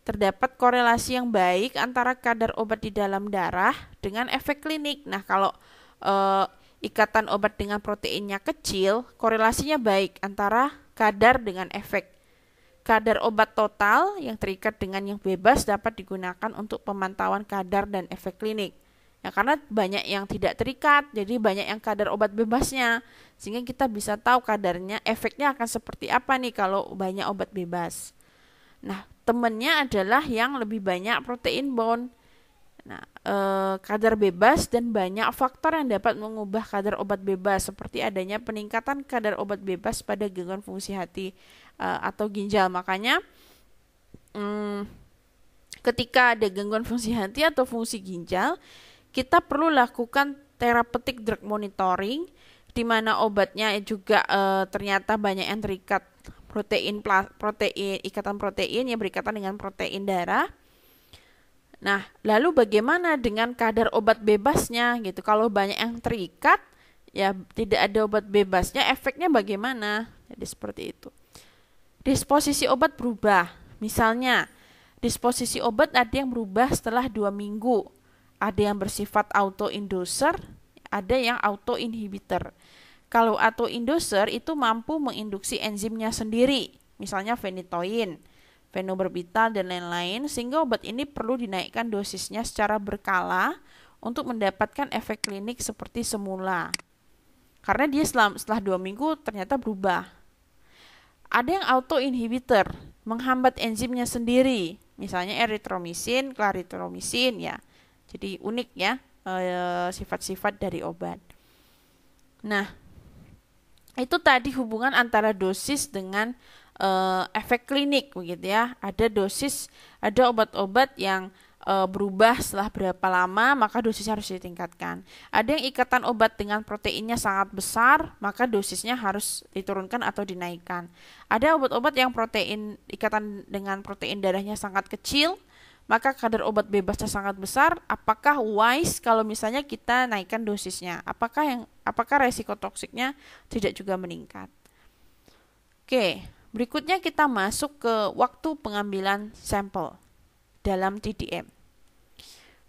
terdapat korelasi yang baik antara kadar obat di dalam darah dengan efek klinik. Nah, kalau uh, ikatan obat dengan proteinnya kecil, korelasinya baik antara kadar dengan efek. Kadar obat total yang terikat dengan yang bebas dapat digunakan untuk pemantauan kadar dan efek klinik. Ya, karena banyak yang tidak terikat, jadi banyak yang kadar obat bebasnya. Sehingga kita bisa tahu kadarnya, efeknya akan seperti apa nih kalau banyak obat bebas. Nah, temennya adalah yang lebih banyak protein bond Nah, eh, kadar bebas dan banyak faktor yang dapat mengubah kadar obat bebas seperti adanya peningkatan kadar obat bebas pada gangguan fungsi hati eh, atau ginjal. Makanya hmm, ketika ada gangguan fungsi hati atau fungsi ginjal, kita perlu lakukan terapeutik drug monitoring di mana obatnya juga eh, ternyata banyak yang terikat protein protein ikatan protein yang berikatan dengan protein darah Nah, lalu bagaimana dengan kadar obat bebasnya gitu? Kalau banyak yang terikat, ya tidak ada obat bebasnya, efeknya bagaimana? Jadi seperti itu. Disposisi obat berubah. Misalnya, disposisi obat ada yang berubah setelah dua minggu. Ada yang bersifat auto-inducer, ada yang auto-inhibitor. Kalau auto-inducer itu mampu menginduksi enzimnya sendiri, misalnya fenitoin fenobarbital, dan lain-lain, sehingga obat ini perlu dinaikkan dosisnya secara berkala untuk mendapatkan efek klinik seperti semula. Karena dia setelah, setelah dua minggu ternyata berubah. Ada yang auto inhibitor, menghambat enzimnya sendiri, misalnya eritromisin, klaritromisin ya. Jadi unik ya eh, sifat-sifat dari obat. Nah, itu tadi hubungan antara dosis dengan uh, efek klinik begitu ya. Ada dosis, ada obat-obat yang uh, berubah setelah berapa lama, maka dosisnya harus ditingkatkan. Ada yang ikatan obat dengan proteinnya sangat besar, maka dosisnya harus diturunkan atau dinaikkan. Ada obat-obat yang protein ikatan dengan protein darahnya sangat kecil, maka kadar obat bebasnya sangat besar. Apakah wise kalau misalnya kita naikkan dosisnya? Apakah yang apakah resiko toksiknya tidak juga meningkat? Oke, Berikutnya kita masuk ke waktu pengambilan sampel dalam TDM.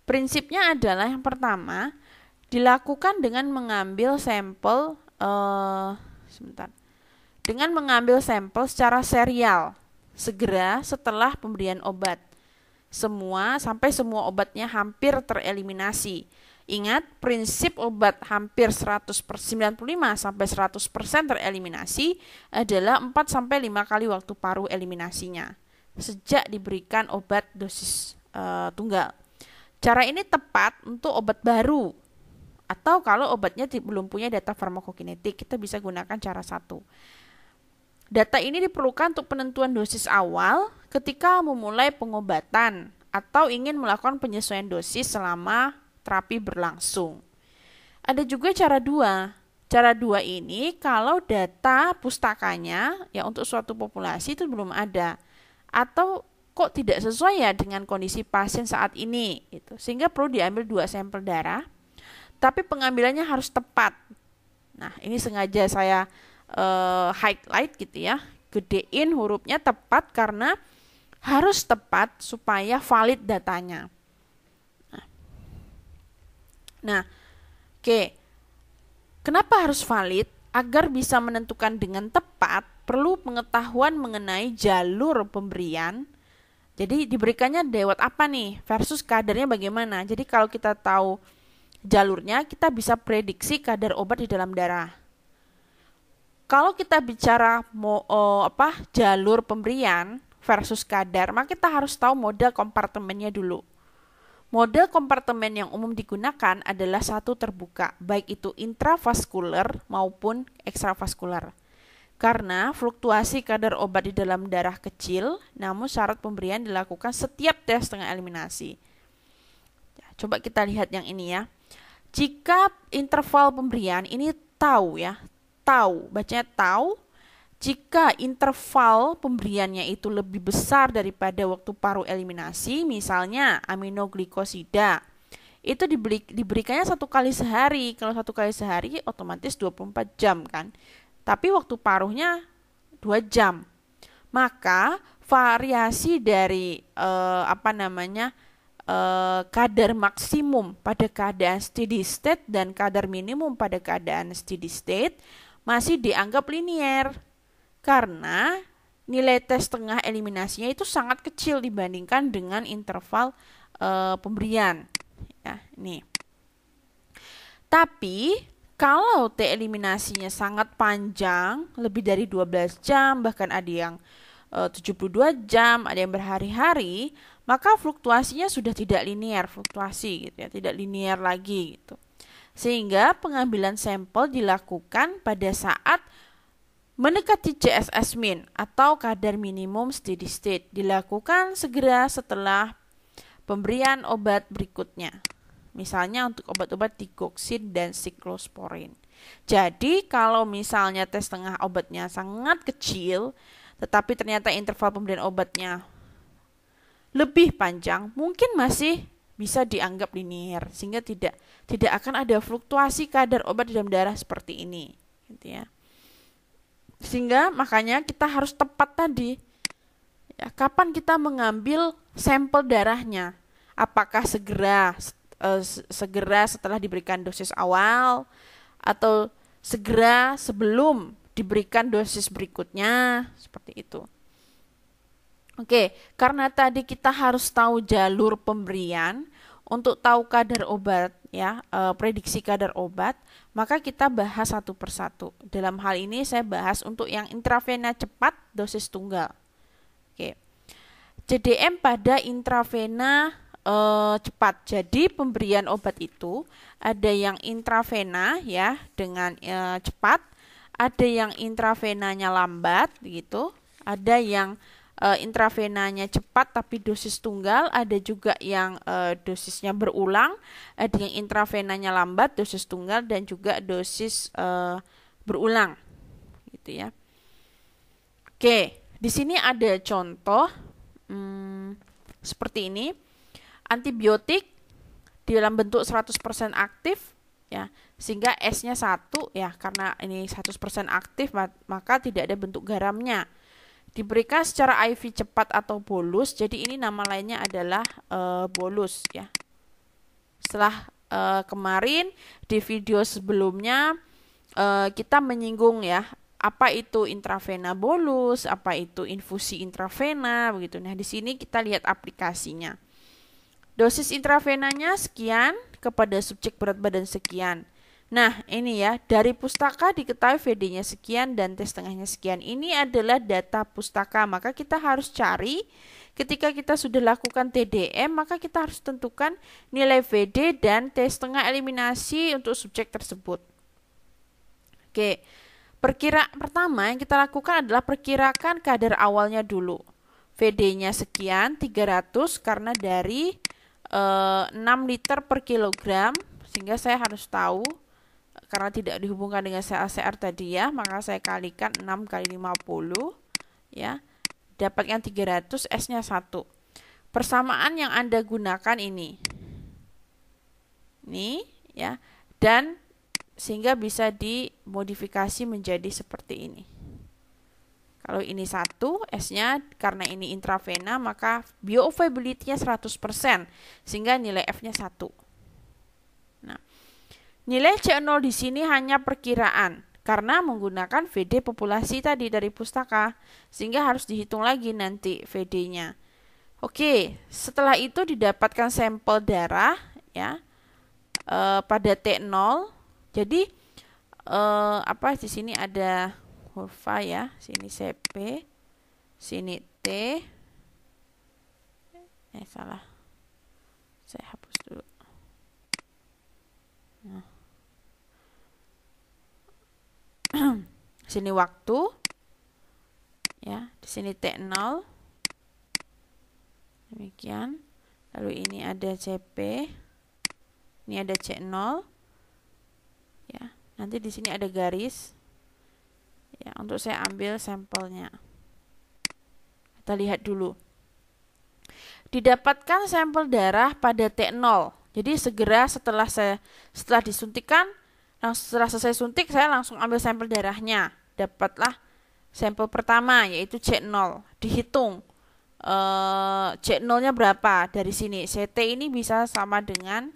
Prinsipnya adalah yang pertama dilakukan dengan mengambil sampel eh, sebentar dengan mengambil sampel secara serial segera setelah pemberian obat semua sampai semua obatnya hampir tereliminasi Ingat, prinsip obat hampir 100 95 sampai 100% tereliminasi adalah 4 sampai 5 kali waktu paruh eliminasinya sejak diberikan obat dosis e, tunggal. Cara ini tepat untuk obat baru atau kalau obatnya belum punya data farmakokinetik, kita bisa gunakan cara satu. Data ini diperlukan untuk penentuan dosis awal ketika memulai pengobatan atau ingin melakukan penyesuaian dosis selama terapi berlangsung. Ada juga cara dua. Cara dua ini kalau data pustakanya ya untuk suatu populasi itu belum ada atau kok tidak sesuai ya dengan kondisi pasien saat ini itu Sehingga perlu diambil dua sampel darah. Tapi pengambilannya harus tepat. Nah, ini sengaja saya uh, highlight gitu ya. Gedein hurufnya tepat karena harus tepat supaya valid datanya. Nah, oke. Kenapa harus valid? Agar bisa menentukan dengan tepat, perlu pengetahuan mengenai jalur pemberian. Jadi diberikannya dewat apa nih versus kadarnya bagaimana. Jadi kalau kita tahu jalurnya, kita bisa prediksi kadar obat di dalam darah. Kalau kita bicara mo, oh, apa jalur pemberian versus kadar, maka kita harus tahu modal kompartemennya dulu. Model kompartemen yang umum digunakan adalah satu terbuka, baik itu intravaskuler maupun ekstravaskuler. Karena fluktuasi kadar obat di dalam darah kecil, namun syarat pemberian dilakukan setiap tes setengah eliminasi. Ya, coba kita lihat yang ini ya. Jika interval pemberian ini tahu ya, tahu, bacanya tahu, jika interval pemberiannya itu lebih besar daripada waktu paru eliminasi, misalnya aminoglikosida, itu diberi, diberikannya satu kali sehari. Kalau satu kali sehari otomatis 24 jam kan. Tapi waktu paruhnya dua jam. Maka variasi dari eh, apa namanya eh, kadar maksimum pada keadaan steady state dan kadar minimum pada keadaan steady state masih dianggap linier karena nilai tes tengah eliminasinya itu sangat kecil dibandingkan dengan interval e, pemberian. Ya, nih. Tapi kalau T eliminasinya sangat panjang, lebih dari 12 jam, bahkan ada yang e, eh, 72 jam, ada yang berhari-hari, maka fluktuasinya sudah tidak linear, fluktuasi gitu ya, tidak linear lagi gitu. Sehingga pengambilan sampel dilakukan pada saat Mendekati CSS min atau kadar minimum steady state dilakukan segera setelah pemberian obat berikutnya. Misalnya untuk obat-obat digoksin dan siklosporin. Jadi kalau misalnya tes tengah obatnya sangat kecil, tetapi ternyata interval pemberian obatnya lebih panjang, mungkin masih bisa dianggap linier sehingga tidak tidak akan ada fluktuasi kadar obat di dalam darah seperti ini, gitu ya. Sehingga makanya kita harus tepat tadi. Ya, kapan kita mengambil sampel darahnya? Apakah segera eh, segera setelah diberikan dosis awal atau segera sebelum diberikan dosis berikutnya seperti itu. Oke, karena tadi kita harus tahu jalur pemberian, untuk tahu kadar obat ya e, prediksi kadar obat maka kita bahas satu persatu dalam hal ini saya bahas untuk yang intravena cepat dosis tunggal oke CDM pada intravena e, eh, cepat jadi pemberian obat itu ada yang intravena ya dengan e, cepat ada yang intravenanya lambat gitu ada yang uh, intravenanya cepat tapi dosis tunggal, ada juga yang uh, dosisnya berulang, ada yang intravenanya lambat, dosis tunggal dan juga dosis uh, berulang. Gitu ya. Oke, di sini ada contoh hmm, seperti ini. Antibiotik di dalam bentuk 100% aktif ya sehingga S-nya satu ya karena ini 100% aktif maka tidak ada bentuk garamnya diberikan secara IV cepat atau bolus. Jadi ini nama lainnya adalah uh, bolus ya. Setelah uh, kemarin di video sebelumnya uh, kita menyinggung ya apa itu intravena bolus, apa itu infusi intravena begitu. Nah, di sini kita lihat aplikasinya. Dosis intravenanya sekian kepada subjek berat badan sekian. Nah, ini ya, dari pustaka diketahui VD-nya sekian dan tes tengahnya sekian. Ini adalah data pustaka, maka kita harus cari ketika kita sudah lakukan TDM, maka kita harus tentukan nilai VD dan tes tengah eliminasi untuk subjek tersebut. Oke, perkira pertama yang kita lakukan adalah perkirakan kadar awalnya dulu. VD-nya sekian, 300, karena dari e, eh, 6 liter per kilogram, sehingga saya harus tahu karena tidak dihubungkan dengan CACR tadi ya, maka saya kalikan 6 kali 50 ya. Dapat yang 300, S-nya 1. Persamaan yang Anda gunakan ini. Ini ya. Dan sehingga bisa dimodifikasi menjadi seperti ini. Kalau ini satu S-nya karena ini intravena maka bioavailability-nya 100% sehingga nilai F-nya 1. Nilai C0 di sini hanya perkiraan karena menggunakan VD populasi tadi dari pustaka sehingga harus dihitung lagi nanti VD-nya. Oke, setelah itu didapatkan sampel darah ya e, pada T0. Jadi e, apa di sini ada kurva ya, sini CP, sini T. Eh salah. Saya hapus. di [CLEARS THROAT] sini waktu ya di sini T0 demikian lalu ini ada CP ini ada C0 ya nanti di sini ada garis ya untuk saya ambil sampelnya kita lihat dulu didapatkan sampel darah pada T0 jadi segera setelah saya setelah disuntikan Nah setelah selesai suntik saya langsung ambil sampel darahnya dapatlah sampel pertama yaitu C0 dihitung C0 eh, nya berapa dari sini CT ini bisa sama dengan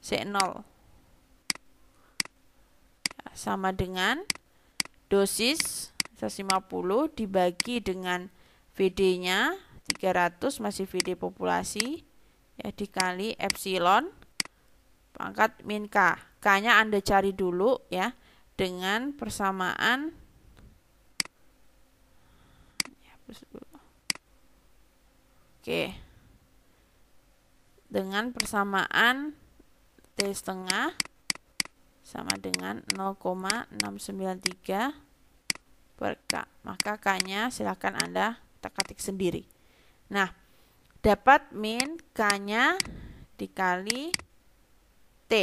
C0 sama dengan dosis 150 dibagi dengan VD nya 300 masih VD populasi ya dikali epsilon pangkat min K K-nya Anda cari dulu ya dengan persamaan ya, Oke. Dengan persamaan T setengah sama dengan 0,693 per K. Maka K-nya silahkan Anda tekatik sendiri. Nah, dapat min K-nya dikali T.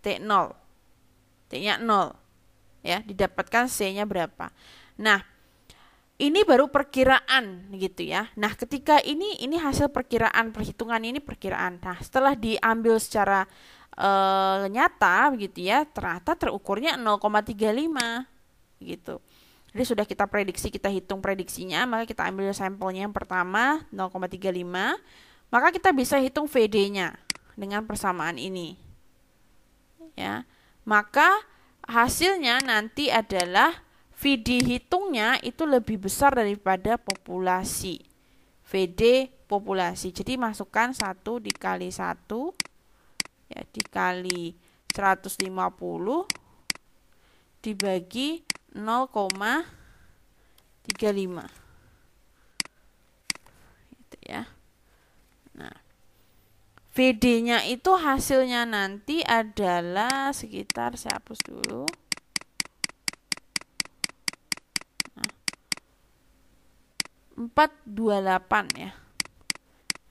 T0. T-nya 0. Ya, didapatkan C-nya berapa. Nah, ini baru perkiraan gitu ya. Nah, ketika ini ini hasil perkiraan perhitungan ini perkiraan. Nah, setelah diambil secara e, nyata begitu ya, ternyata terukurnya 0,35 gitu. Jadi sudah kita prediksi, kita hitung prediksinya, maka kita ambil sampelnya yang pertama 0,35, maka kita bisa hitung VD-nya dengan persamaan ini ya maka hasilnya nanti adalah VD hitungnya itu lebih besar daripada populasi VD populasi jadi masukkan satu dikali satu ya dikali 150 dibagi 0,35 gitu ya BD-nya itu hasilnya nanti adalah sekitar saya hapus dulu. Nah, 428 ya.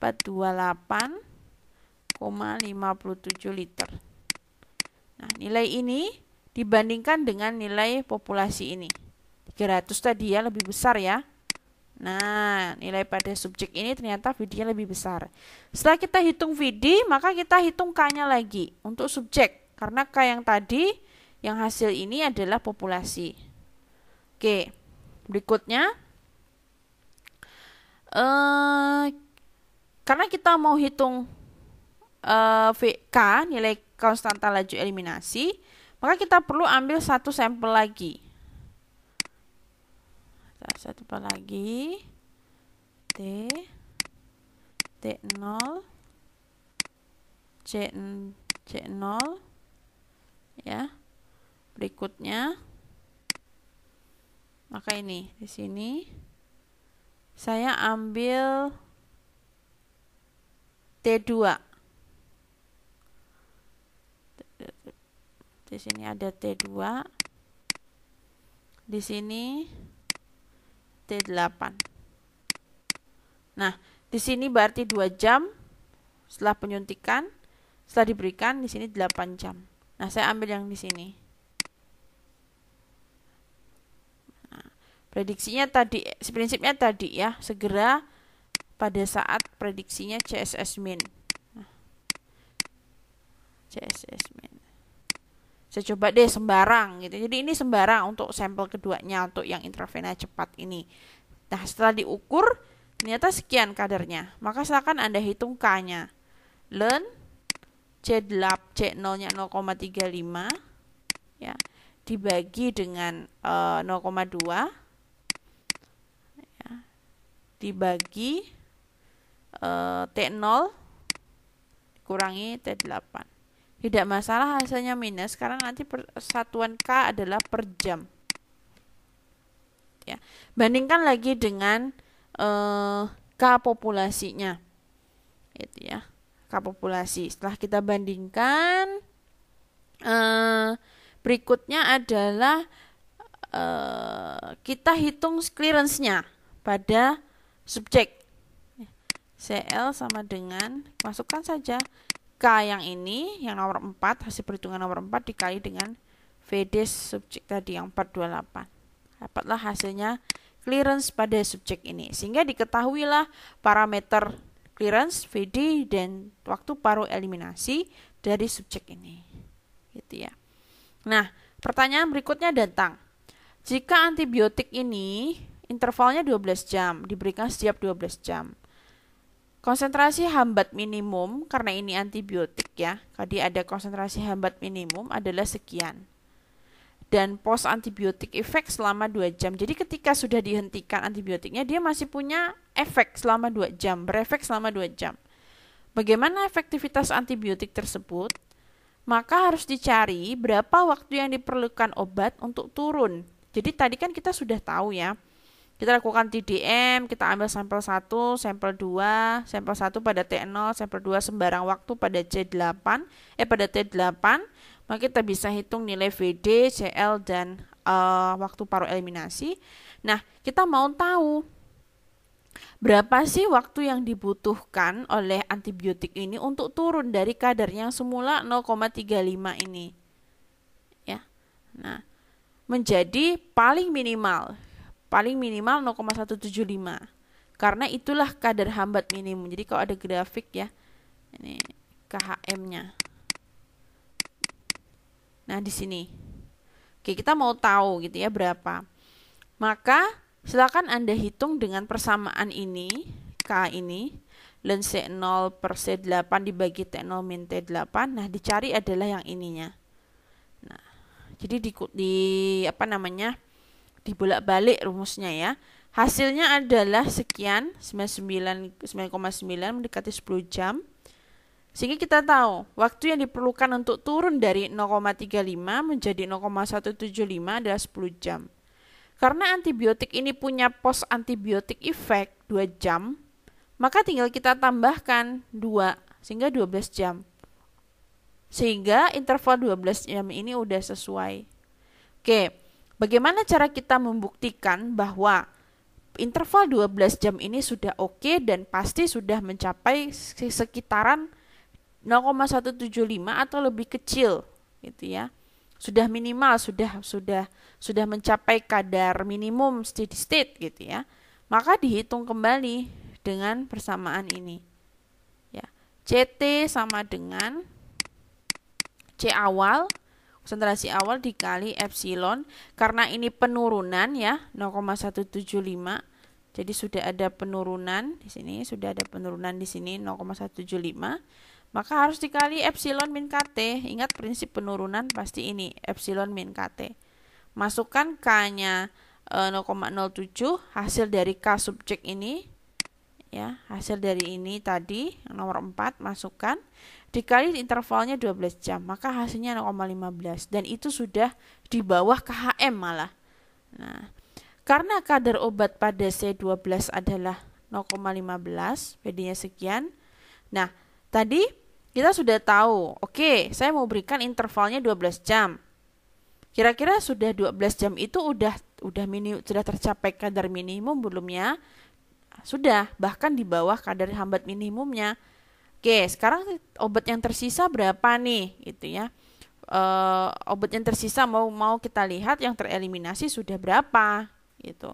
428,57 liter. Nah, nilai ini dibandingkan dengan nilai populasi ini. 300 tadi ya lebih besar ya. Nah, nilai pada subjek ini ternyata vd lebih besar. Setelah kita hitung VD, maka kita hitung K-nya lagi untuk subjek. Karena K yang tadi, yang hasil ini adalah populasi. Oke, berikutnya. Uh, karena kita mau hitung uh, eh, VK, nilai konstanta laju eliminasi, maka kita perlu ambil satu sampel lagi saya tambah lagi T T0 C C0 ya berikutnya maka ini di sini saya ambil T2 di sini ada T2 di sini T8. Nah, di sini berarti 2 jam setelah penyuntikan, setelah diberikan di sini 8 jam. Nah, saya ambil yang di sini. Nah, prediksinya tadi prinsipnya tadi ya, segera pada saat prediksinya CSS min. Nah, CSS min saya coba deh sembarang gitu jadi ini sembarang untuk sampel keduanya untuk yang intravena cepat ini nah setelah diukur ternyata sekian kadarnya maka silakan anda hitung k nya len C8 C0 nya 0,35 ya dibagi dengan e, eh, 0,2 ya, dibagi e, eh, T0 kurangi T8 tidak masalah hasilnya minus Sekarang nanti persatuan K adalah per jam. Ya. Bandingkan lagi dengan eh, K populasinya. Itu ya. K populasi. Setelah kita bandingkan eh, berikutnya adalah Uh, kita hitung clearance-nya pada subjek. Ya. CL sama dengan masukkan saja K yang ini, yang nomor 4, hasil perhitungan nomor 4 dikali dengan VD subjek tadi yang 428. Dapatlah hasilnya clearance pada subjek ini. Sehingga diketahuilah parameter clearance, VD, dan waktu paru eliminasi dari subjek ini. Gitu ya. Nah, pertanyaan berikutnya datang. Jika antibiotik ini intervalnya 12 jam, diberikan setiap 12 jam. Konsentrasi hambat minimum karena ini antibiotik ya. Tadi ada konsentrasi hambat minimum adalah sekian. Dan post antibiotik efek selama 2 jam. Jadi ketika sudah dihentikan antibiotiknya dia masih punya efek selama 2 jam, berefek selama 2 jam. Bagaimana efektivitas antibiotik tersebut? Maka harus dicari berapa waktu yang diperlukan obat untuk turun. Jadi tadi kan kita sudah tahu ya, kita lakukan TDM, kita ambil sampel 1, sampel 2, sampel 1 pada T0, sampel 2 sembarang waktu pada C8, eh pada T8, maka kita bisa hitung nilai VD, CL, dan uh, waktu paruh eliminasi. Nah, kita mau tahu berapa sih waktu yang dibutuhkan oleh antibiotik ini untuk turun dari kadar yang semula 0,35 ini. Ya. Nah, menjadi paling minimal paling minimal 0,175 karena itulah kadar hambat minimum jadi kalau ada grafik ya ini KHM nya nah di sini oke kita mau tahu gitu ya berapa maka silakan Anda hitung dengan persamaan ini K ini len C0 per C8 dibagi T0 min T8 nah dicari adalah yang ininya nah jadi di, di apa namanya dibolak-balik rumusnya ya. Hasilnya adalah sekian 99,9 mendekati 10 jam. Sehingga kita tahu waktu yang diperlukan untuk turun dari 0,35 menjadi 0,175 adalah 10 jam. Karena antibiotik ini punya post antibiotik efek 2 jam, maka tinggal kita tambahkan 2 sehingga 12 jam. Sehingga interval 12 jam ini udah sesuai. Oke, Bagaimana cara kita membuktikan bahwa interval 12 jam ini sudah oke dan pasti sudah mencapai sekitaran 0,175 atau lebih kecil gitu ya. Sudah minimal, sudah sudah sudah mencapai kadar minimum steady state gitu ya. Maka dihitung kembali dengan persamaan ini. Ya. CT sama dengan C awal konsentrasi awal dikali epsilon karena ini penurunan ya 0,175 jadi sudah ada penurunan di sini, sudah ada penurunan di sini 0,175. Maka harus dikali epsilon min KT. Ingat prinsip penurunan pasti ini, epsilon min KT. Masukkan K-nya 0,07 e, hasil dari K subjek ini ya, hasil dari ini tadi nomor 4 masukkan dikali intervalnya 12 jam, maka hasilnya 0,15 dan itu sudah di bawah KHM malah. Nah, karena kadar obat pada C12 adalah 0,15, PD-nya sekian. Nah, tadi kita sudah tahu, oke, okay, saya mau berikan intervalnya 12 jam. Kira-kira sudah 12 jam itu udah udah mini, sudah tercapai kadar minimum belum ya? Sudah, bahkan di bawah kadar hambat minimumnya. Oke, sekarang obat yang tersisa berapa nih itu ya. E, obat yang tersisa mau mau kita lihat yang tereliminasi sudah berapa gitu.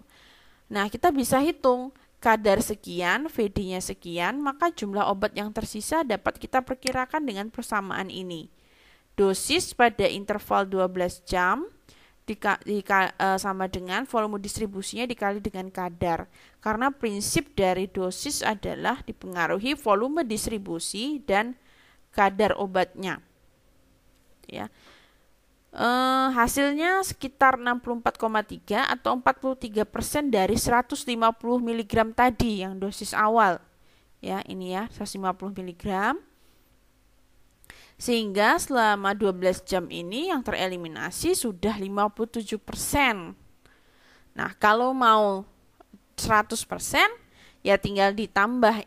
Nah, kita bisa hitung kadar sekian, VD-nya sekian, maka jumlah obat yang tersisa dapat kita perkirakan dengan persamaan ini. Dosis pada interval 12 jam dika, dika, e, sama dengan volume distribusinya dikali dengan kadar. Karena prinsip dari dosis adalah dipengaruhi volume distribusi dan kadar obatnya. Ya. E, hasilnya sekitar 64,3 atau 43 persen dari 150 mg tadi yang dosis awal. Ya, ini ya 150 mg sehingga selama 12 jam ini yang tereliminasi sudah 57%. Nah, kalau mau 100% ya tinggal ditambah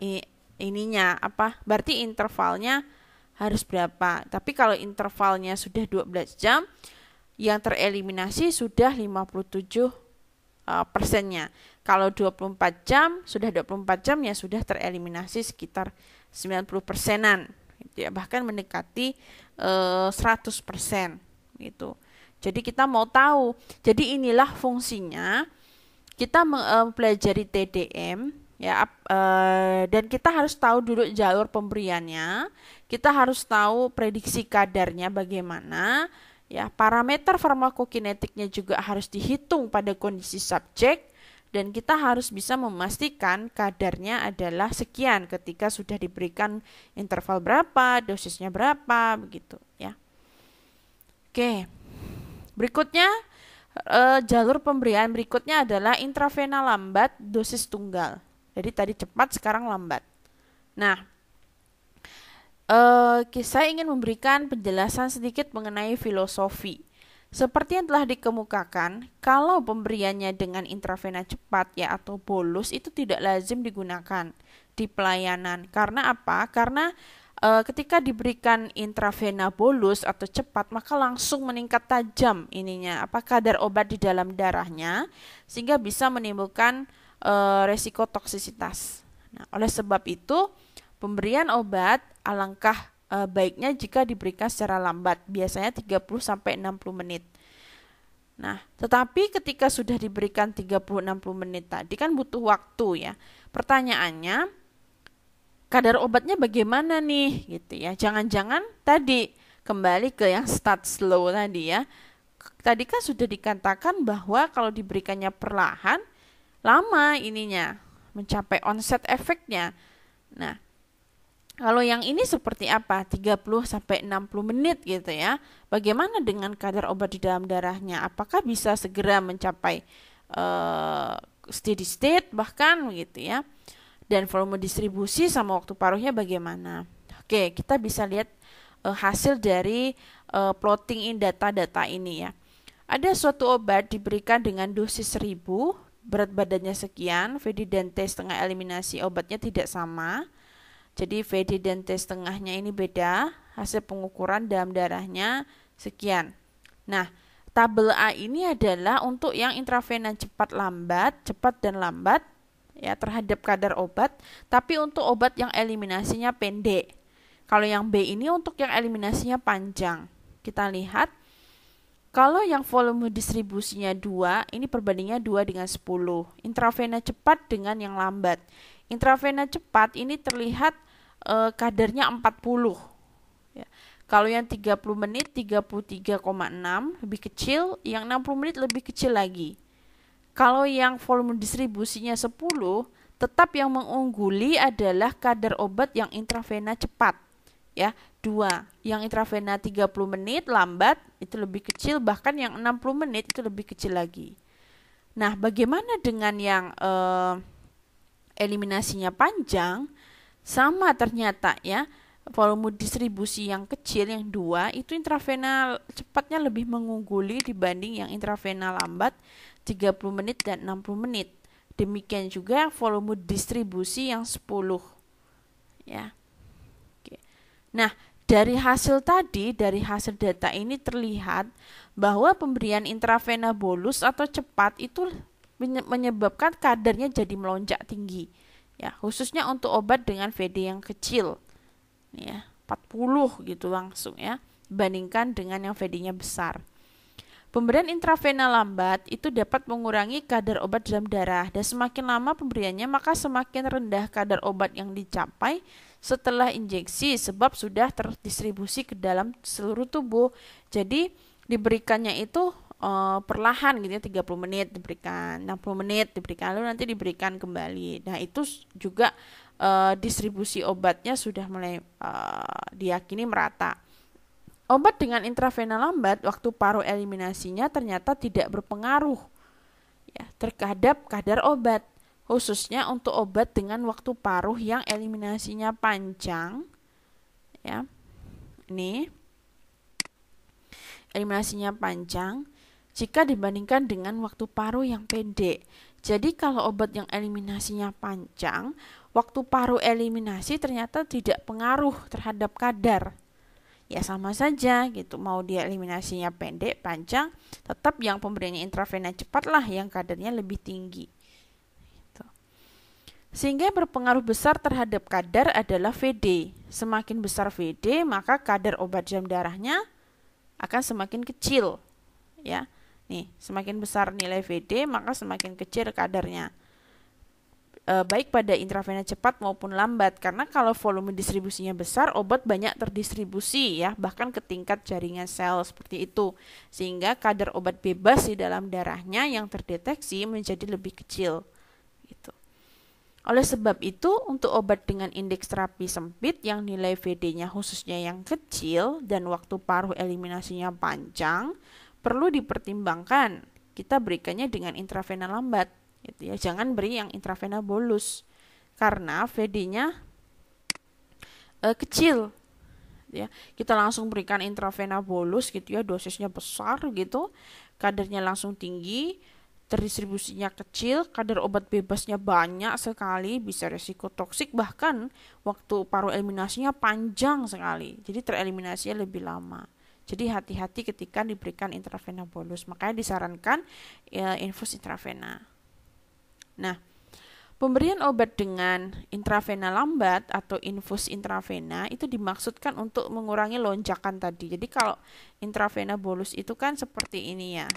ininya apa? Berarti intervalnya harus berapa. Tapi kalau intervalnya sudah 12 jam, yang tereliminasi sudah 57 eh, persennya. Kalau 24 jam, sudah 24 jam ya sudah tereliminasi sekitar 90 persenan ya bahkan mendekati eh, 100% gitu jadi kita mau tahu jadi inilah fungsinya kita eh, mempelajari TDM ya eh, dan kita harus tahu dulu jalur pemberiannya kita harus tahu prediksi kadarnya bagaimana ya parameter farmakokinetiknya juga harus dihitung pada kondisi subjek dan kita harus bisa memastikan kadarnya adalah sekian ketika sudah diberikan interval berapa, dosisnya berapa, begitu ya. Oke. Berikutnya eh, jalur pemberian berikutnya adalah intravena lambat dosis tunggal. Jadi tadi cepat sekarang lambat. Nah, Uh, saya ingin memberikan penjelasan sedikit mengenai filosofi seperti yang telah dikemukakan, kalau pemberiannya dengan intravena cepat ya atau bolus itu tidak lazim digunakan di pelayanan. Karena apa? Karena e, ketika diberikan intravena bolus atau cepat maka langsung meningkat tajam ininya apa kadar obat di dalam darahnya sehingga bisa menimbulkan e, resiko toksisitas. Nah, oleh sebab itu pemberian obat alangkah uh, baiknya jika diberikan secara lambat, biasanya 30 sampai 60 menit. Nah, tetapi ketika sudah diberikan 30-60 menit tadi kan butuh waktu ya. Pertanyaannya, kadar obatnya bagaimana nih gitu ya. Jangan-jangan tadi kembali ke yang start slow tadi ya. Tadi kan sudah dikatakan bahwa kalau diberikannya perlahan, lama ininya mencapai onset efeknya. Nah, kalau yang ini seperti apa? 30 sampai 60 menit gitu ya. Bagaimana dengan kadar obat di dalam darahnya? Apakah bisa segera mencapai uh, steady state bahkan gitu ya? Dan volume distribusi sama waktu paruhnya bagaimana? Oke, kita bisa lihat uh, hasil dari uh, plotting in data-data ini ya. Ada suatu obat diberikan dengan dosis 1000, berat badannya sekian, Vd T setengah eliminasi obatnya tidak sama jadi VD dan T setengahnya ini beda, hasil pengukuran dalam darahnya sekian. Nah, tabel A ini adalah untuk yang intravena cepat lambat, cepat dan lambat ya terhadap kadar obat, tapi untuk obat yang eliminasinya pendek. Kalau yang B ini untuk yang eliminasinya panjang. Kita lihat kalau yang volume distribusinya 2, ini perbandingnya 2 dengan 10. Intravena cepat dengan yang lambat. Intravena cepat ini terlihat e, kadarnya 40. Ya. Kalau yang 30 menit 33,6 lebih kecil, yang 60 menit lebih kecil lagi. Kalau yang volume distribusinya 10, tetap yang mengungguli adalah kadar obat yang intravena cepat ya. Dua, yang intravena 30 menit lambat itu lebih kecil, bahkan yang 60 menit itu lebih kecil lagi. Nah, bagaimana dengan yang eh, eliminasinya panjang, sama ternyata ya, volume distribusi yang kecil yang dua itu intravena cepatnya lebih mengungguli dibanding yang intravena lambat 30 menit dan 60 menit. Demikian juga volume distribusi yang 10. Ya. Oke. Nah, dari hasil tadi, dari hasil data ini terlihat bahwa pemberian intravena bolus atau cepat itu menyebabkan kadarnya jadi melonjak tinggi. Ya, khususnya untuk obat dengan VD yang kecil. Ya, 40 gitu langsung ya. Bandingkan dengan yang VD-nya besar. Pemberian intravena lambat itu dapat mengurangi kadar obat dalam darah dan semakin lama pemberiannya maka semakin rendah kadar obat yang dicapai setelah injeksi sebab sudah terdistribusi ke dalam seluruh tubuh. Jadi diberikannya itu uh, perlahan gitu ya 30 menit diberikan 60 menit diberikan lalu nanti diberikan kembali nah itu juga uh, distribusi obatnya sudah mulai uh, diyakini merata obat dengan intravena lambat waktu paru eliminasinya ternyata tidak berpengaruh ya terhadap kadar obat khususnya untuk obat dengan waktu paruh yang eliminasinya panjang ya ini eliminasinya panjang jika dibandingkan dengan waktu paru yang pendek. Jadi kalau obat yang eliminasinya panjang, waktu paru eliminasi ternyata tidak pengaruh terhadap kadar. Ya sama saja gitu, mau dia eliminasinya pendek, panjang, tetap yang pemberiannya intravena cepatlah yang kadarnya lebih tinggi. Gitu. Sehingga Sehingga berpengaruh besar terhadap kadar adalah VD. Semakin besar VD, maka kadar obat jam darahnya akan semakin kecil. Ya. Nih, semakin besar nilai VD, maka semakin kecil kadarnya. E, baik pada intravena cepat maupun lambat, karena kalau volume distribusinya besar, obat banyak terdistribusi ya, bahkan ke tingkat jaringan sel seperti itu. Sehingga kadar obat bebas di dalam darahnya yang terdeteksi menjadi lebih kecil. Gitu. Oleh sebab itu, untuk obat dengan indeks terapi sempit yang nilai VD-nya khususnya yang kecil dan waktu paruh eliminasinya panjang, perlu dipertimbangkan kita berikannya dengan intravena lambat gitu ya jangan beri yang intravena bolus karena VD-nya e, eh, kecil gitu ya kita langsung berikan intravena bolus gitu ya dosisnya besar gitu kadarnya langsung tinggi terdistribusinya kecil, kadar obat bebasnya banyak sekali, bisa resiko toksik, bahkan waktu paru eliminasinya panjang sekali, jadi tereliminasinya lebih lama. Jadi hati-hati ketika diberikan intravena bolus. Makanya disarankan ya, infus intravena. Nah, Pemberian obat dengan intravena lambat atau infus intravena itu dimaksudkan untuk mengurangi lonjakan tadi. Jadi kalau intravena bolus itu kan seperti ini ya.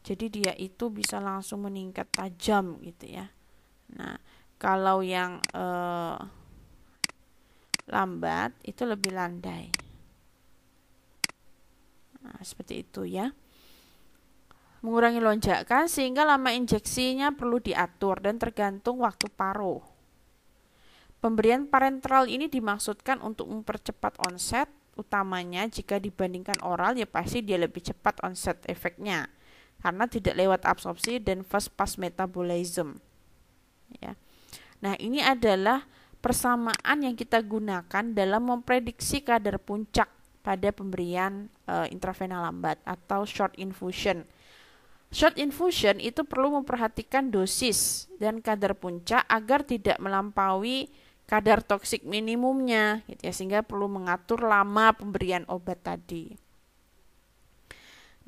Jadi dia itu bisa langsung meningkat tajam gitu ya. Nah, kalau yang eh, lambat itu lebih landai. Nah, seperti itu ya. Mengurangi lonjakan sehingga lama injeksinya perlu diatur dan tergantung waktu paruh. Pemberian parenteral ini dimaksudkan untuk mempercepat onset, utamanya jika dibandingkan oral ya pasti dia lebih cepat onset efeknya karena tidak lewat absorpsi dan first pass metabolism. Ya. Nah, ini adalah persamaan yang kita gunakan dalam memprediksi kadar puncak pada pemberian uh, eh, intravena lambat atau short infusion. Short infusion itu perlu memperhatikan dosis dan kadar puncak agar tidak melampaui kadar toksik minimumnya gitu ya sehingga perlu mengatur lama pemberian obat tadi.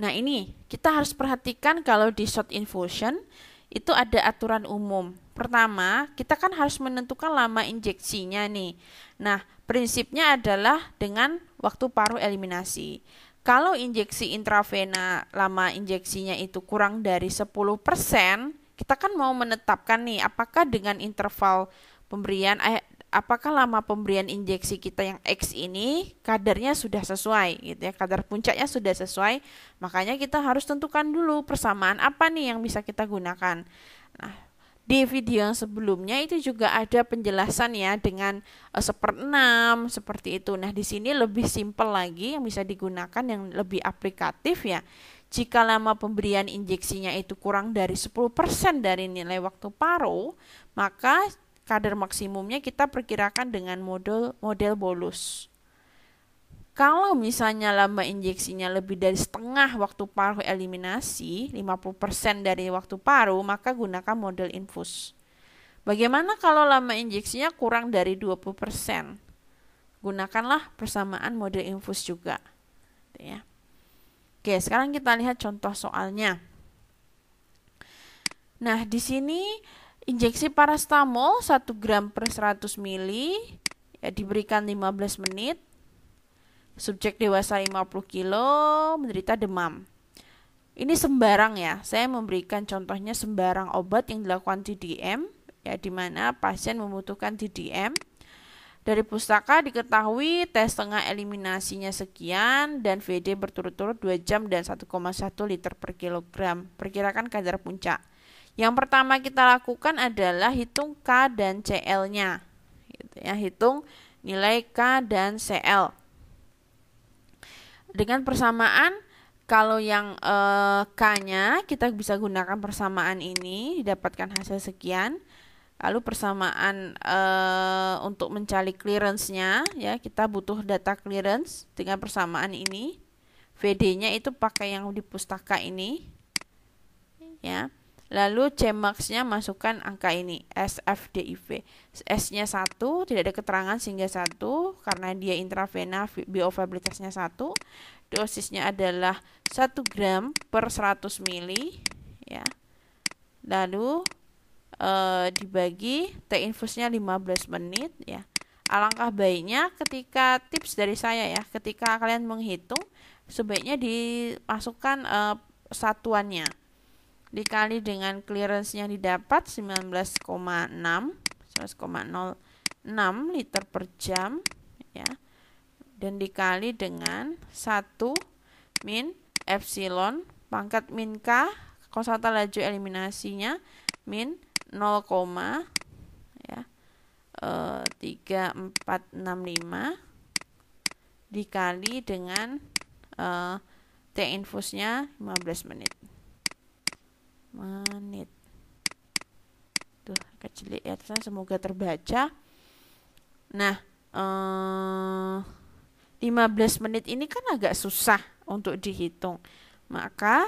Nah, ini kita harus perhatikan kalau di short infusion itu ada aturan umum. Pertama, kita kan harus menentukan lama injeksinya nih. Nah, Prinsipnya adalah dengan waktu paruh eliminasi. Kalau injeksi intravena lama injeksinya itu kurang dari 10%, kita kan mau menetapkan nih apakah dengan interval pemberian eh, apakah lama pemberian injeksi kita yang X ini kadarnya sudah sesuai gitu ya kadar puncaknya sudah sesuai makanya kita harus tentukan dulu persamaan apa nih yang bisa kita gunakan nah di video yang sebelumnya itu juga ada penjelasan ya dengan uh, seperenam seperti itu. Nah, di sini lebih simpel lagi yang bisa digunakan yang lebih aplikatif ya. Jika lama pemberian injeksinya itu kurang dari 10% dari nilai waktu paruh, maka kadar maksimumnya kita perkirakan dengan model model bolus. Kalau misalnya lama injeksinya lebih dari setengah waktu paruh eliminasi, 50% dari waktu paruh, maka gunakan model infus. Bagaimana kalau lama injeksinya kurang dari 20%? Gunakanlah persamaan model infus juga. Gitu ya. Oke, sekarang kita lihat contoh soalnya. Nah, di sini injeksi paracetamol 1 gram per 100 mili ya, diberikan 15 menit Subjek dewasa 50 kilo menderita demam. Ini sembarang ya, saya memberikan contohnya sembarang obat yang dilakukan TDM, ya di mana pasien membutuhkan TDM. Dari pustaka diketahui tes tengah eliminasinya sekian dan VD berturut-turut 2 jam dan 1,1 liter per kilogram. Perkirakan kadar puncak. Yang pertama kita lakukan adalah hitung K dan CL-nya. Gitu ya, hitung nilai K dan CL dengan persamaan kalau yang e, eh, k-nya kita bisa gunakan persamaan ini didapatkan hasil sekian lalu persamaan e, untuk mencari clearance-nya ya kita butuh data clearance dengan persamaan ini VD-nya itu pakai yang di pustaka ini ya Lalu CMAX-nya masukkan angka ini, SFDIV. S-nya 1, tidak ada keterangan sehingga 1, karena dia intravena bioavailabilitasnya 1. Dosisnya adalah 1 gram per 100 mili. Ya. Lalu e, dibagi te infusnya 15 menit. ya. Alangkah baiknya ketika tips dari saya ya, ketika kalian menghitung, sebaiknya dimasukkan e, satuannya dikali dengan clearance yang didapat 19,6 19,06 liter per jam ya dan dikali dengan 1 min epsilon pangkat min k konstanta laju eliminasinya min 0, ya e, eh, 3465 dikali dengan e, T infusnya 15 menit menit tuh kecil ya terserah, semoga terbaca nah eh, 15 menit ini kan agak susah untuk dihitung maka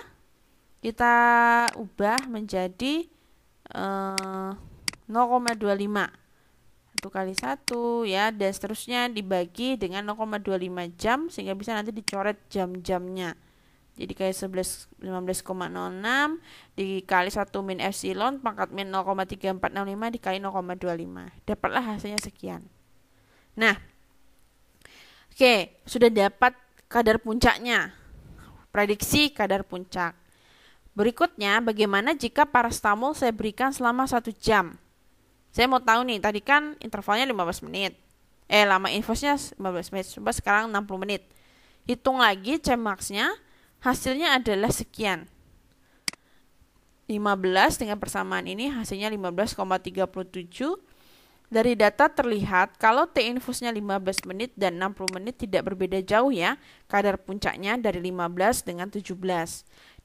kita ubah menjadi eh, 0,25 satu kali satu ya dan seterusnya dibagi dengan 0,25 jam sehingga bisa nanti dicoret jam-jamnya jadi kayak 11 15,06 dikali 1 min epsilon pangkat min 0,3465 dikali 0,25. Dapatlah hasilnya sekian. Nah, oke, okay, sudah dapat kadar puncaknya. Prediksi kadar puncak. Berikutnya, bagaimana jika parastamol saya berikan selama satu jam? Saya mau tahu nih, tadi kan intervalnya 15 menit. Eh, lama infusnya 15 menit. Coba sekarang 60 menit. Hitung lagi cemaksnya, hasilnya adalah sekian. 15 dengan persamaan ini hasilnya 15,37. Dari data terlihat kalau T infusnya 15 menit dan 60 menit tidak berbeda jauh ya, kadar puncaknya dari 15 dengan 17.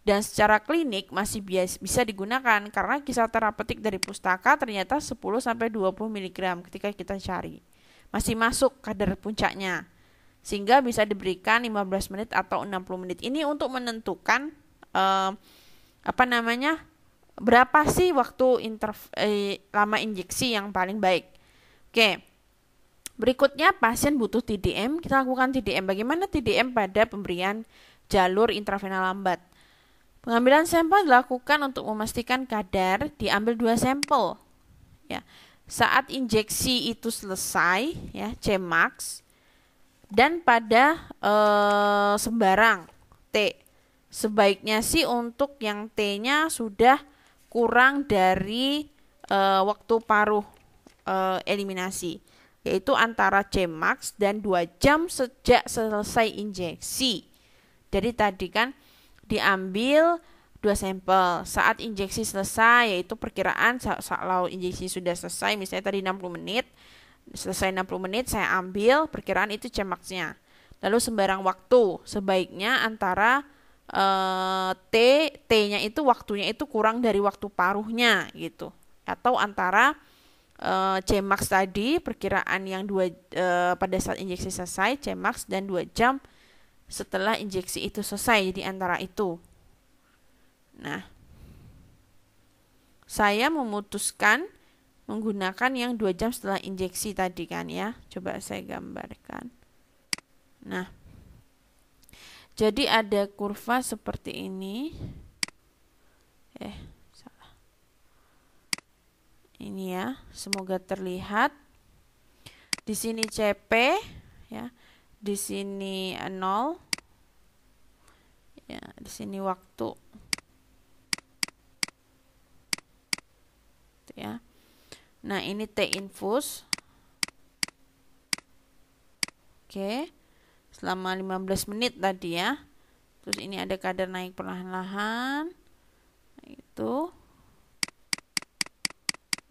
Dan secara klinik masih bisa digunakan karena kisah terapeutik dari pustaka ternyata 10 sampai 20 mg ketika kita cari. Masih masuk kadar puncaknya sehingga bisa diberikan 15 menit atau 60 menit ini untuk menentukan eh, apa namanya berapa sih waktu interv eh, lama injeksi yang paling baik oke berikutnya pasien butuh TDM kita lakukan TDM bagaimana TDM pada pemberian jalur intravenal lambat Pengambilan sampel dilakukan untuk memastikan kadar diambil dua sampel. Ya. Saat injeksi itu selesai, ya, Cmax dan pada uh, sembarang T. Sebaiknya sih untuk yang T-nya sudah kurang dari uh, waktu paruh uh, eliminasi, yaitu antara C max dan 2 jam sejak selesai injeksi. Jadi tadi kan diambil dua sampel saat injeksi selesai, yaitu perkiraan kalau injeksi sudah selesai, misalnya tadi 60 menit, Selesai 60 menit saya ambil perkiraan itu cemaksnya Lalu sembarang waktu, sebaiknya antara eh, T, T-nya itu waktunya itu kurang dari waktu paruhnya gitu. Atau antara eh, Cmax tadi perkiraan yang dua eh, pada saat injeksi selesai Cmax dan dua jam setelah injeksi itu selesai jadi antara itu. Nah, saya memutuskan menggunakan yang dua jam setelah injeksi tadi kan ya. Coba saya gambarkan. Nah, jadi ada kurva seperti ini. Eh, salah. Ini ya, semoga terlihat. Di sini CP ya. Di sini eh, nol Ya, di sini waktu. ya. Nah, ini t infus. Oke. Selama 15 menit tadi ya. Terus ini ada kadar naik perlahan-lahan. Nah, itu.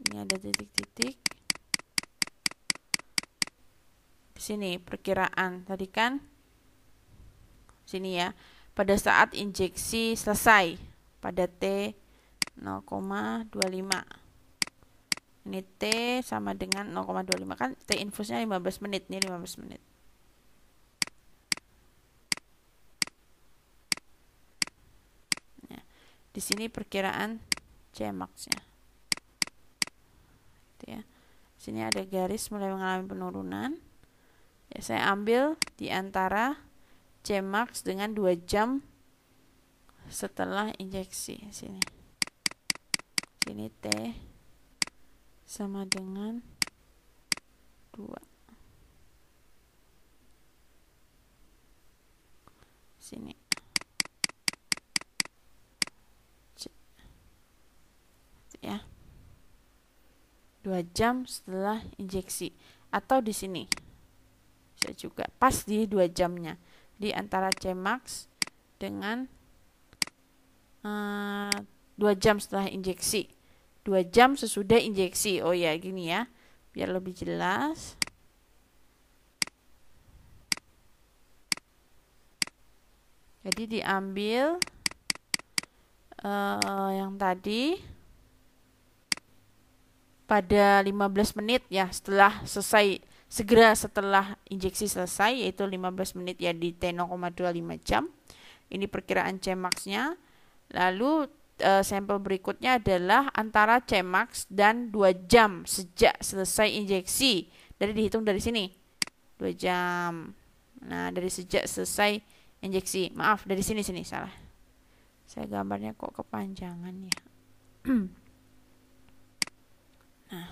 Ini ada titik-titik. Di Sini perkiraan tadi kan. Di Sini ya. Pada saat injeksi selesai pada T 0,25. Ini T sama dengan 0,25 kan T infusnya 15 menit nih 15 menit. Nah, di sini perkiraan C max ya. Gitu ya. Sini ada garis mulai mengalami penurunan. Ya, saya ambil di antara C max dengan 2 jam setelah injeksi sini. Sini T sama dengan 2 sini C. ya 2 jam setelah injeksi atau di sini bisa juga pas di 2 jamnya di antara Cmax dengan uh, eh, 2 jam setelah injeksi 2 jam sesudah injeksi. Oh ya, gini ya. Biar lebih jelas. Jadi diambil uh, yang tadi pada 15 menit ya setelah selesai segera setelah injeksi selesai yaitu 15 menit ya di T0,25 jam. Ini perkiraan Cmax-nya. Lalu uh, sampel berikutnya adalah antara Cmax dan 2 jam sejak selesai injeksi. Dari dihitung dari sini. 2 jam. Nah, dari sejak selesai injeksi. Maaf, dari sini sini salah. Saya gambarnya kok kepanjangan ya. [CLEARS THROAT] nah.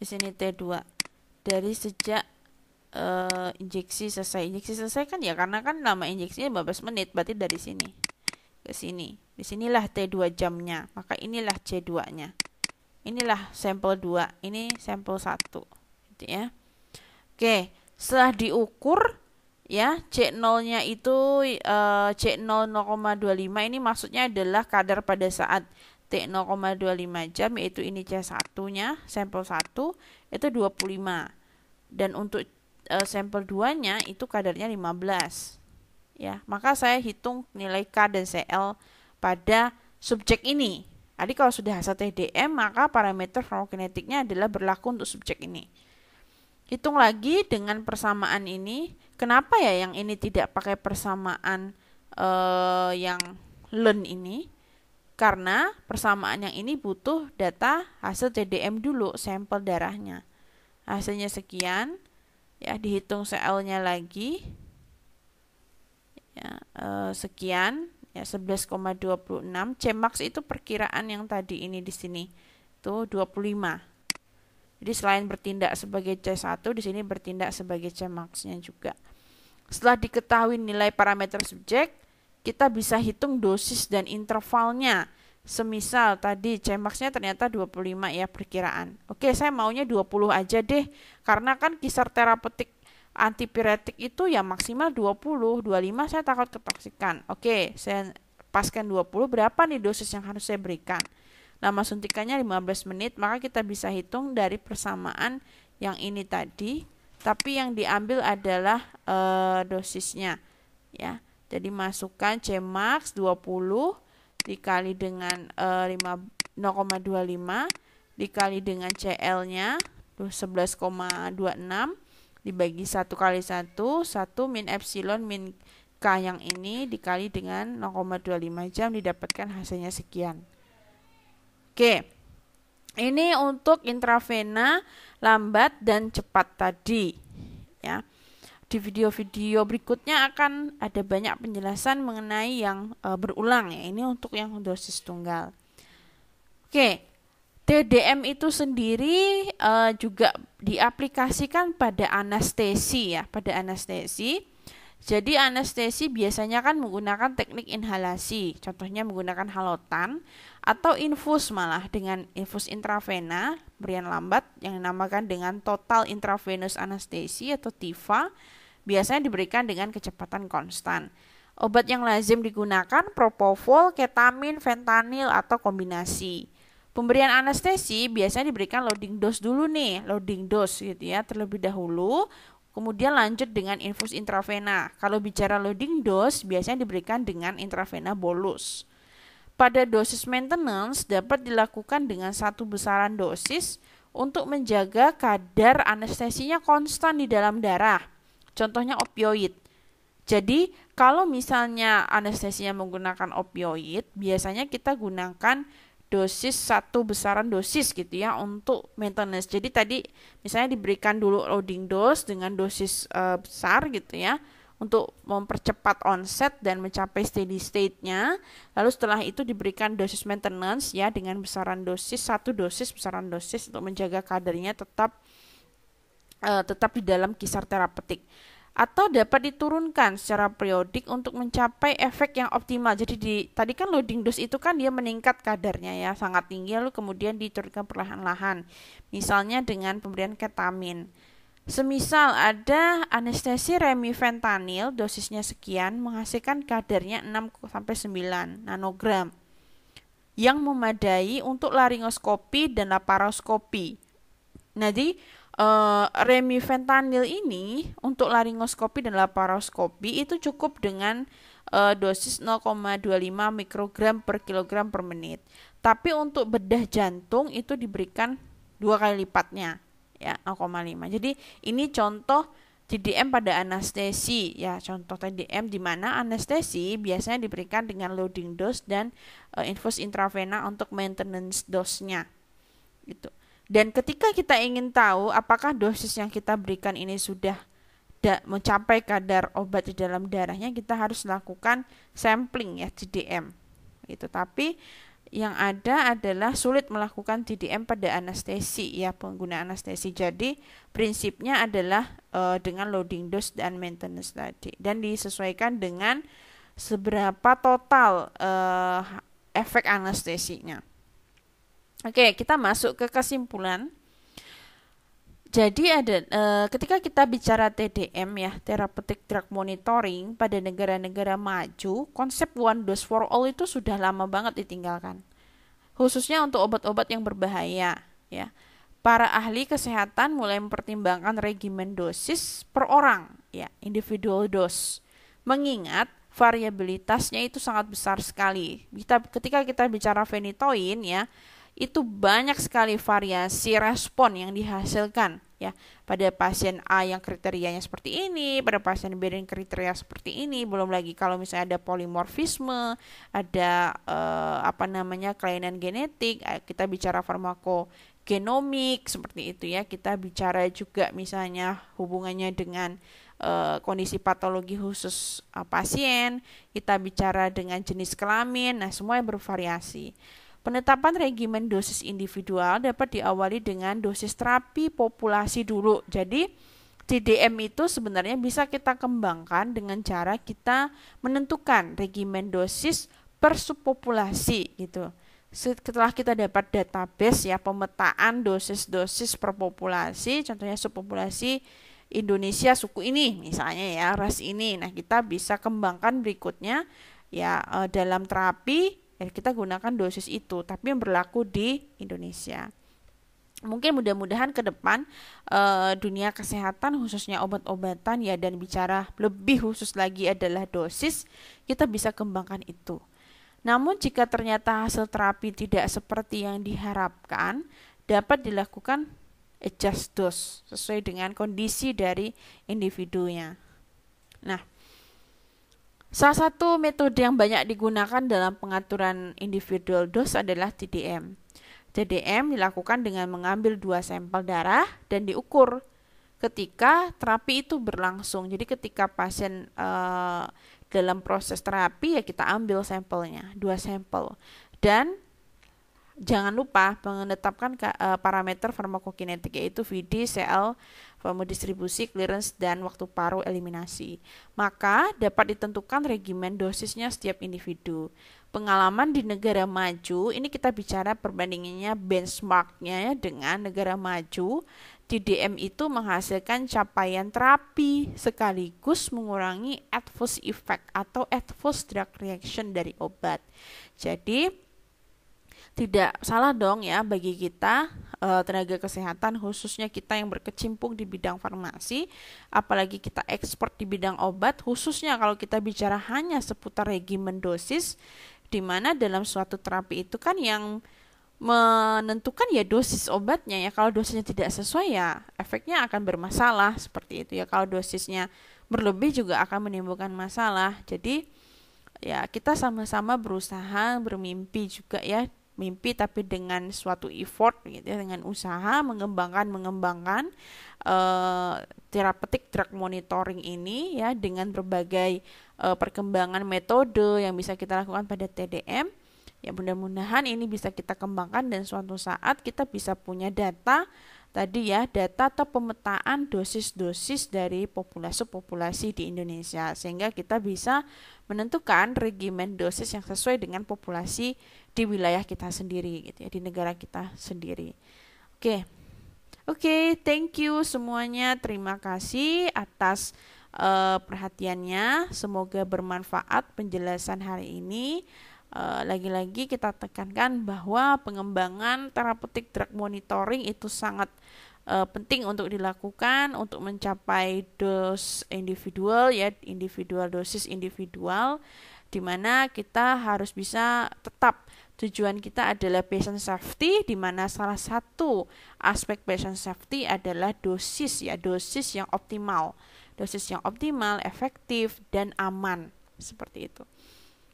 Di sini T2. Dari sejak uh, injeksi selesai injeksi selesai kan ya karena kan lama injeksinya 15 menit berarti dari sini ke sini disinilah T2 jamnya maka inilah C2 nya inilah sampel 2 ini sampel 1 gitu ya oke setelah diukur ya C0 nya itu uh, C0 0,25 ini maksudnya adalah kadar pada saat T 0,25 jam yaitu ini C1 nya sampel 1 itu 25 dan untuk uh, sampel 2-nya itu kadarnya 15. Ya, maka saya hitung nilai K dan CL pada subjek ini. Nah, jadi kalau sudah hasil TDM, maka parameter farmakokinetiknya adalah berlaku untuk subjek ini. Hitung lagi dengan persamaan ini, kenapa ya yang ini tidak pakai persamaan eh, yang len ini? Karena persamaan yang ini butuh data hasil TDM dulu, sampel darahnya. Hasilnya sekian, ya dihitung CL-nya lagi ya eh, sekian ya 11,26 Cmax itu perkiraan yang tadi ini di sini itu 25 jadi selain bertindak sebagai C1 di sini bertindak sebagai Cmax-nya juga setelah diketahui nilai parameter subjek kita bisa hitung dosis dan intervalnya Semisal tadi cemaksnya ternyata 25 ya perkiraan. Oke, saya maunya 20 aja deh. Karena kan kisar terapeutik antipiretik itu ya maksimal 20, 25 saya takut ketoksikan. Oke, saya paskan 20 berapa nih dosis yang harus saya berikan? Lama suntikannya 15 menit, maka kita bisa hitung dari persamaan yang ini tadi, tapi yang diambil adalah e, dosisnya ya. Jadi masukkan Cmax 20 dikali dengan e, eh, 0,25 dikali dengan CL-nya 11,26 dibagi 1 kali 1 1 min epsilon min K yang ini dikali dengan 0,25 jam didapatkan hasilnya sekian. Oke. Ini untuk intravena lambat dan cepat tadi ya di video-video berikutnya akan ada banyak penjelasan mengenai yang uh, berulang ya. Ini untuk yang dosis tunggal. Oke. TDM itu sendiri uh, juga diaplikasikan pada anestesi ya, pada anestesi. Jadi anestesi biasanya kan menggunakan teknik inhalasi, contohnya menggunakan halotan atau infus malah dengan infus intravena, berian lambat yang dinamakan dengan total intravenous anestesi atau TIVA biasanya diberikan dengan kecepatan konstan. Obat yang lazim digunakan propofol, ketamin, fentanyl, atau kombinasi. Pemberian anestesi biasanya diberikan loading dose dulu nih, loading dose gitu ya, terlebih dahulu Kemudian lanjut dengan infus intravena. Kalau bicara loading dose, biasanya diberikan dengan intravena bolus. Pada dosis maintenance dapat dilakukan dengan satu besaran dosis untuk menjaga kadar anestesinya konstan di dalam darah. Contohnya opioid. Jadi, kalau misalnya anestesinya menggunakan opioid, biasanya kita gunakan dosis satu besaran dosis gitu ya untuk maintenance. Jadi tadi misalnya diberikan dulu loading dose dengan dosis uh, besar gitu ya untuk mempercepat onset dan mencapai steady state-nya. Lalu setelah itu diberikan dosis maintenance ya dengan besaran dosis satu dosis besaran dosis untuk menjaga kadarnya tetap uh, tetap di dalam kisar terapeutik atau dapat diturunkan secara periodik untuk mencapai efek yang optimal. Jadi di tadi kan loading dose itu kan dia meningkat kadarnya ya, sangat tinggi lalu kemudian diturunkan perlahan-lahan. Misalnya dengan pemberian ketamin. Semisal ada anestesi remifentanil dosisnya sekian menghasilkan kadarnya 6 sampai 9 nanogram yang memadai untuk laringoskopi dan laparoskopi. Nah, jadi Eh, remifentanil ini untuk laringoskopi dan laparoskopi itu cukup dengan uh, dosis 0,25 mikrogram per kilogram per menit. Tapi untuk bedah jantung itu diberikan dua kali lipatnya ya 0,5. Jadi ini contoh TDM pada anestesi ya contoh TDM di mana anestesi biasanya diberikan dengan loading dose dan uh, infus intravena untuk maintenance dosnya, gitu. Dan ketika kita ingin tahu apakah dosis yang kita berikan ini sudah mencapai kadar obat di dalam darahnya, kita harus lakukan sampling ya TDM. Itu tapi yang ada adalah sulit melakukan TDM pada anestesi ya pengguna anestesi. Jadi prinsipnya adalah e, dengan loading dose dan maintenance tadi dan disesuaikan dengan seberapa total e, efek anestesinya. Oke, kita masuk ke kesimpulan. Jadi ada e, ketika kita bicara TDM ya, therapeutic drug monitoring pada negara-negara maju, konsep one dose for all itu sudah lama banget ditinggalkan. Khususnya untuk obat-obat yang berbahaya ya. Para ahli kesehatan mulai mempertimbangkan regimen dosis per orang ya, individual dose. Mengingat variabilitasnya itu sangat besar sekali. Kita ketika kita bicara fenitoin ya, itu banyak sekali variasi respon yang dihasilkan ya pada pasien A yang kriterianya seperti ini pada pasien B dengan kriteria seperti ini belum lagi kalau misalnya ada polimorfisme ada eh, apa namanya kelainan genetik eh, kita bicara farmakogenomik seperti itu ya kita bicara juga misalnya hubungannya dengan eh, kondisi patologi khusus eh, pasien kita bicara dengan jenis kelamin nah semua yang bervariasi Penetapan regimen dosis individual dapat diawali dengan dosis terapi populasi dulu. Jadi, CDM itu sebenarnya bisa kita kembangkan dengan cara kita menentukan regimen dosis per subpopulasi gitu. Setelah kita dapat database ya pemetaan dosis-dosis per populasi, contohnya subpopulasi Indonesia suku ini misalnya ya ras ini. Nah, kita bisa kembangkan berikutnya ya eh, dalam terapi ya kita gunakan dosis itu tapi yang berlaku di Indonesia mungkin mudah-mudahan ke depan e, dunia kesehatan khususnya obat-obatan ya dan bicara lebih khusus lagi adalah dosis kita bisa kembangkan itu namun jika ternyata hasil terapi tidak seperti yang diharapkan dapat dilakukan adjust dose sesuai dengan kondisi dari individunya nah Salah satu metode yang banyak digunakan dalam pengaturan individual dose adalah TDM. TDM dilakukan dengan mengambil dua sampel darah dan diukur ketika terapi itu berlangsung. Jadi ketika pasien e, dalam proses terapi ya kita ambil sampelnya, dua sampel. Dan jangan lupa menetapkan eh, parameter farmakokinetik yaitu VD, CL, volume distribusi, clearance, dan waktu paru eliminasi. Maka dapat ditentukan regimen dosisnya setiap individu. Pengalaman di negara maju, ini kita bicara perbandingannya benchmarknya ya, dengan negara maju, TDM itu menghasilkan capaian terapi sekaligus mengurangi adverse effect atau adverse drug reaction dari obat. Jadi tidak salah dong ya bagi kita uh, tenaga kesehatan khususnya kita yang berkecimpung di bidang farmasi apalagi kita ekspor di bidang obat khususnya kalau kita bicara hanya seputar regimen dosis di mana dalam suatu terapi itu kan yang menentukan ya dosis obatnya ya kalau dosisnya tidak sesuai ya efeknya akan bermasalah seperti itu ya kalau dosisnya berlebih juga akan menimbulkan masalah jadi ya kita sama-sama berusaha bermimpi juga ya mimpi tapi dengan suatu effort gitu ya, dengan usaha mengembangkan mengembangkan uh, therapeutic drug monitoring ini ya dengan berbagai uh, perkembangan metode yang bisa kita lakukan pada TDM ya mudah-mudahan ini bisa kita kembangkan dan suatu saat kita bisa punya data tadi ya data atau pemetaan dosis-dosis dari populasi-populasi di Indonesia sehingga kita bisa menentukan regimen dosis yang sesuai dengan populasi di wilayah kita sendiri gitu ya, di negara kita sendiri. Oke. Okay. Oke, okay, thank you semuanya. Terima kasih atas uh, perhatiannya. Semoga bermanfaat penjelasan hari ini. lagi eh, lagi-lagi kita tekankan bahwa pengembangan terapeutik drug monitoring itu sangat uh, penting untuk dilakukan untuk mencapai dos individual ya individual dosis individual di mana kita harus bisa tetap Tujuan kita adalah patient safety, di mana salah satu aspek patient safety adalah dosis, ya dosis yang optimal, dosis yang optimal, efektif dan aman, seperti itu.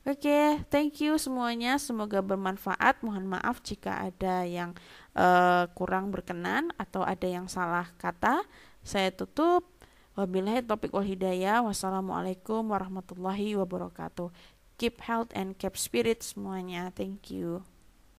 Oke, okay, thank you semuanya. Semoga bermanfaat. Mohon maaf jika ada yang uh, kurang berkenan atau ada yang salah kata. Saya tutup. Wabillahi topik wal hidayah. Wassalamualaikum warahmatullahi wabarakatuh. keep health and keep spirit semuanya thank you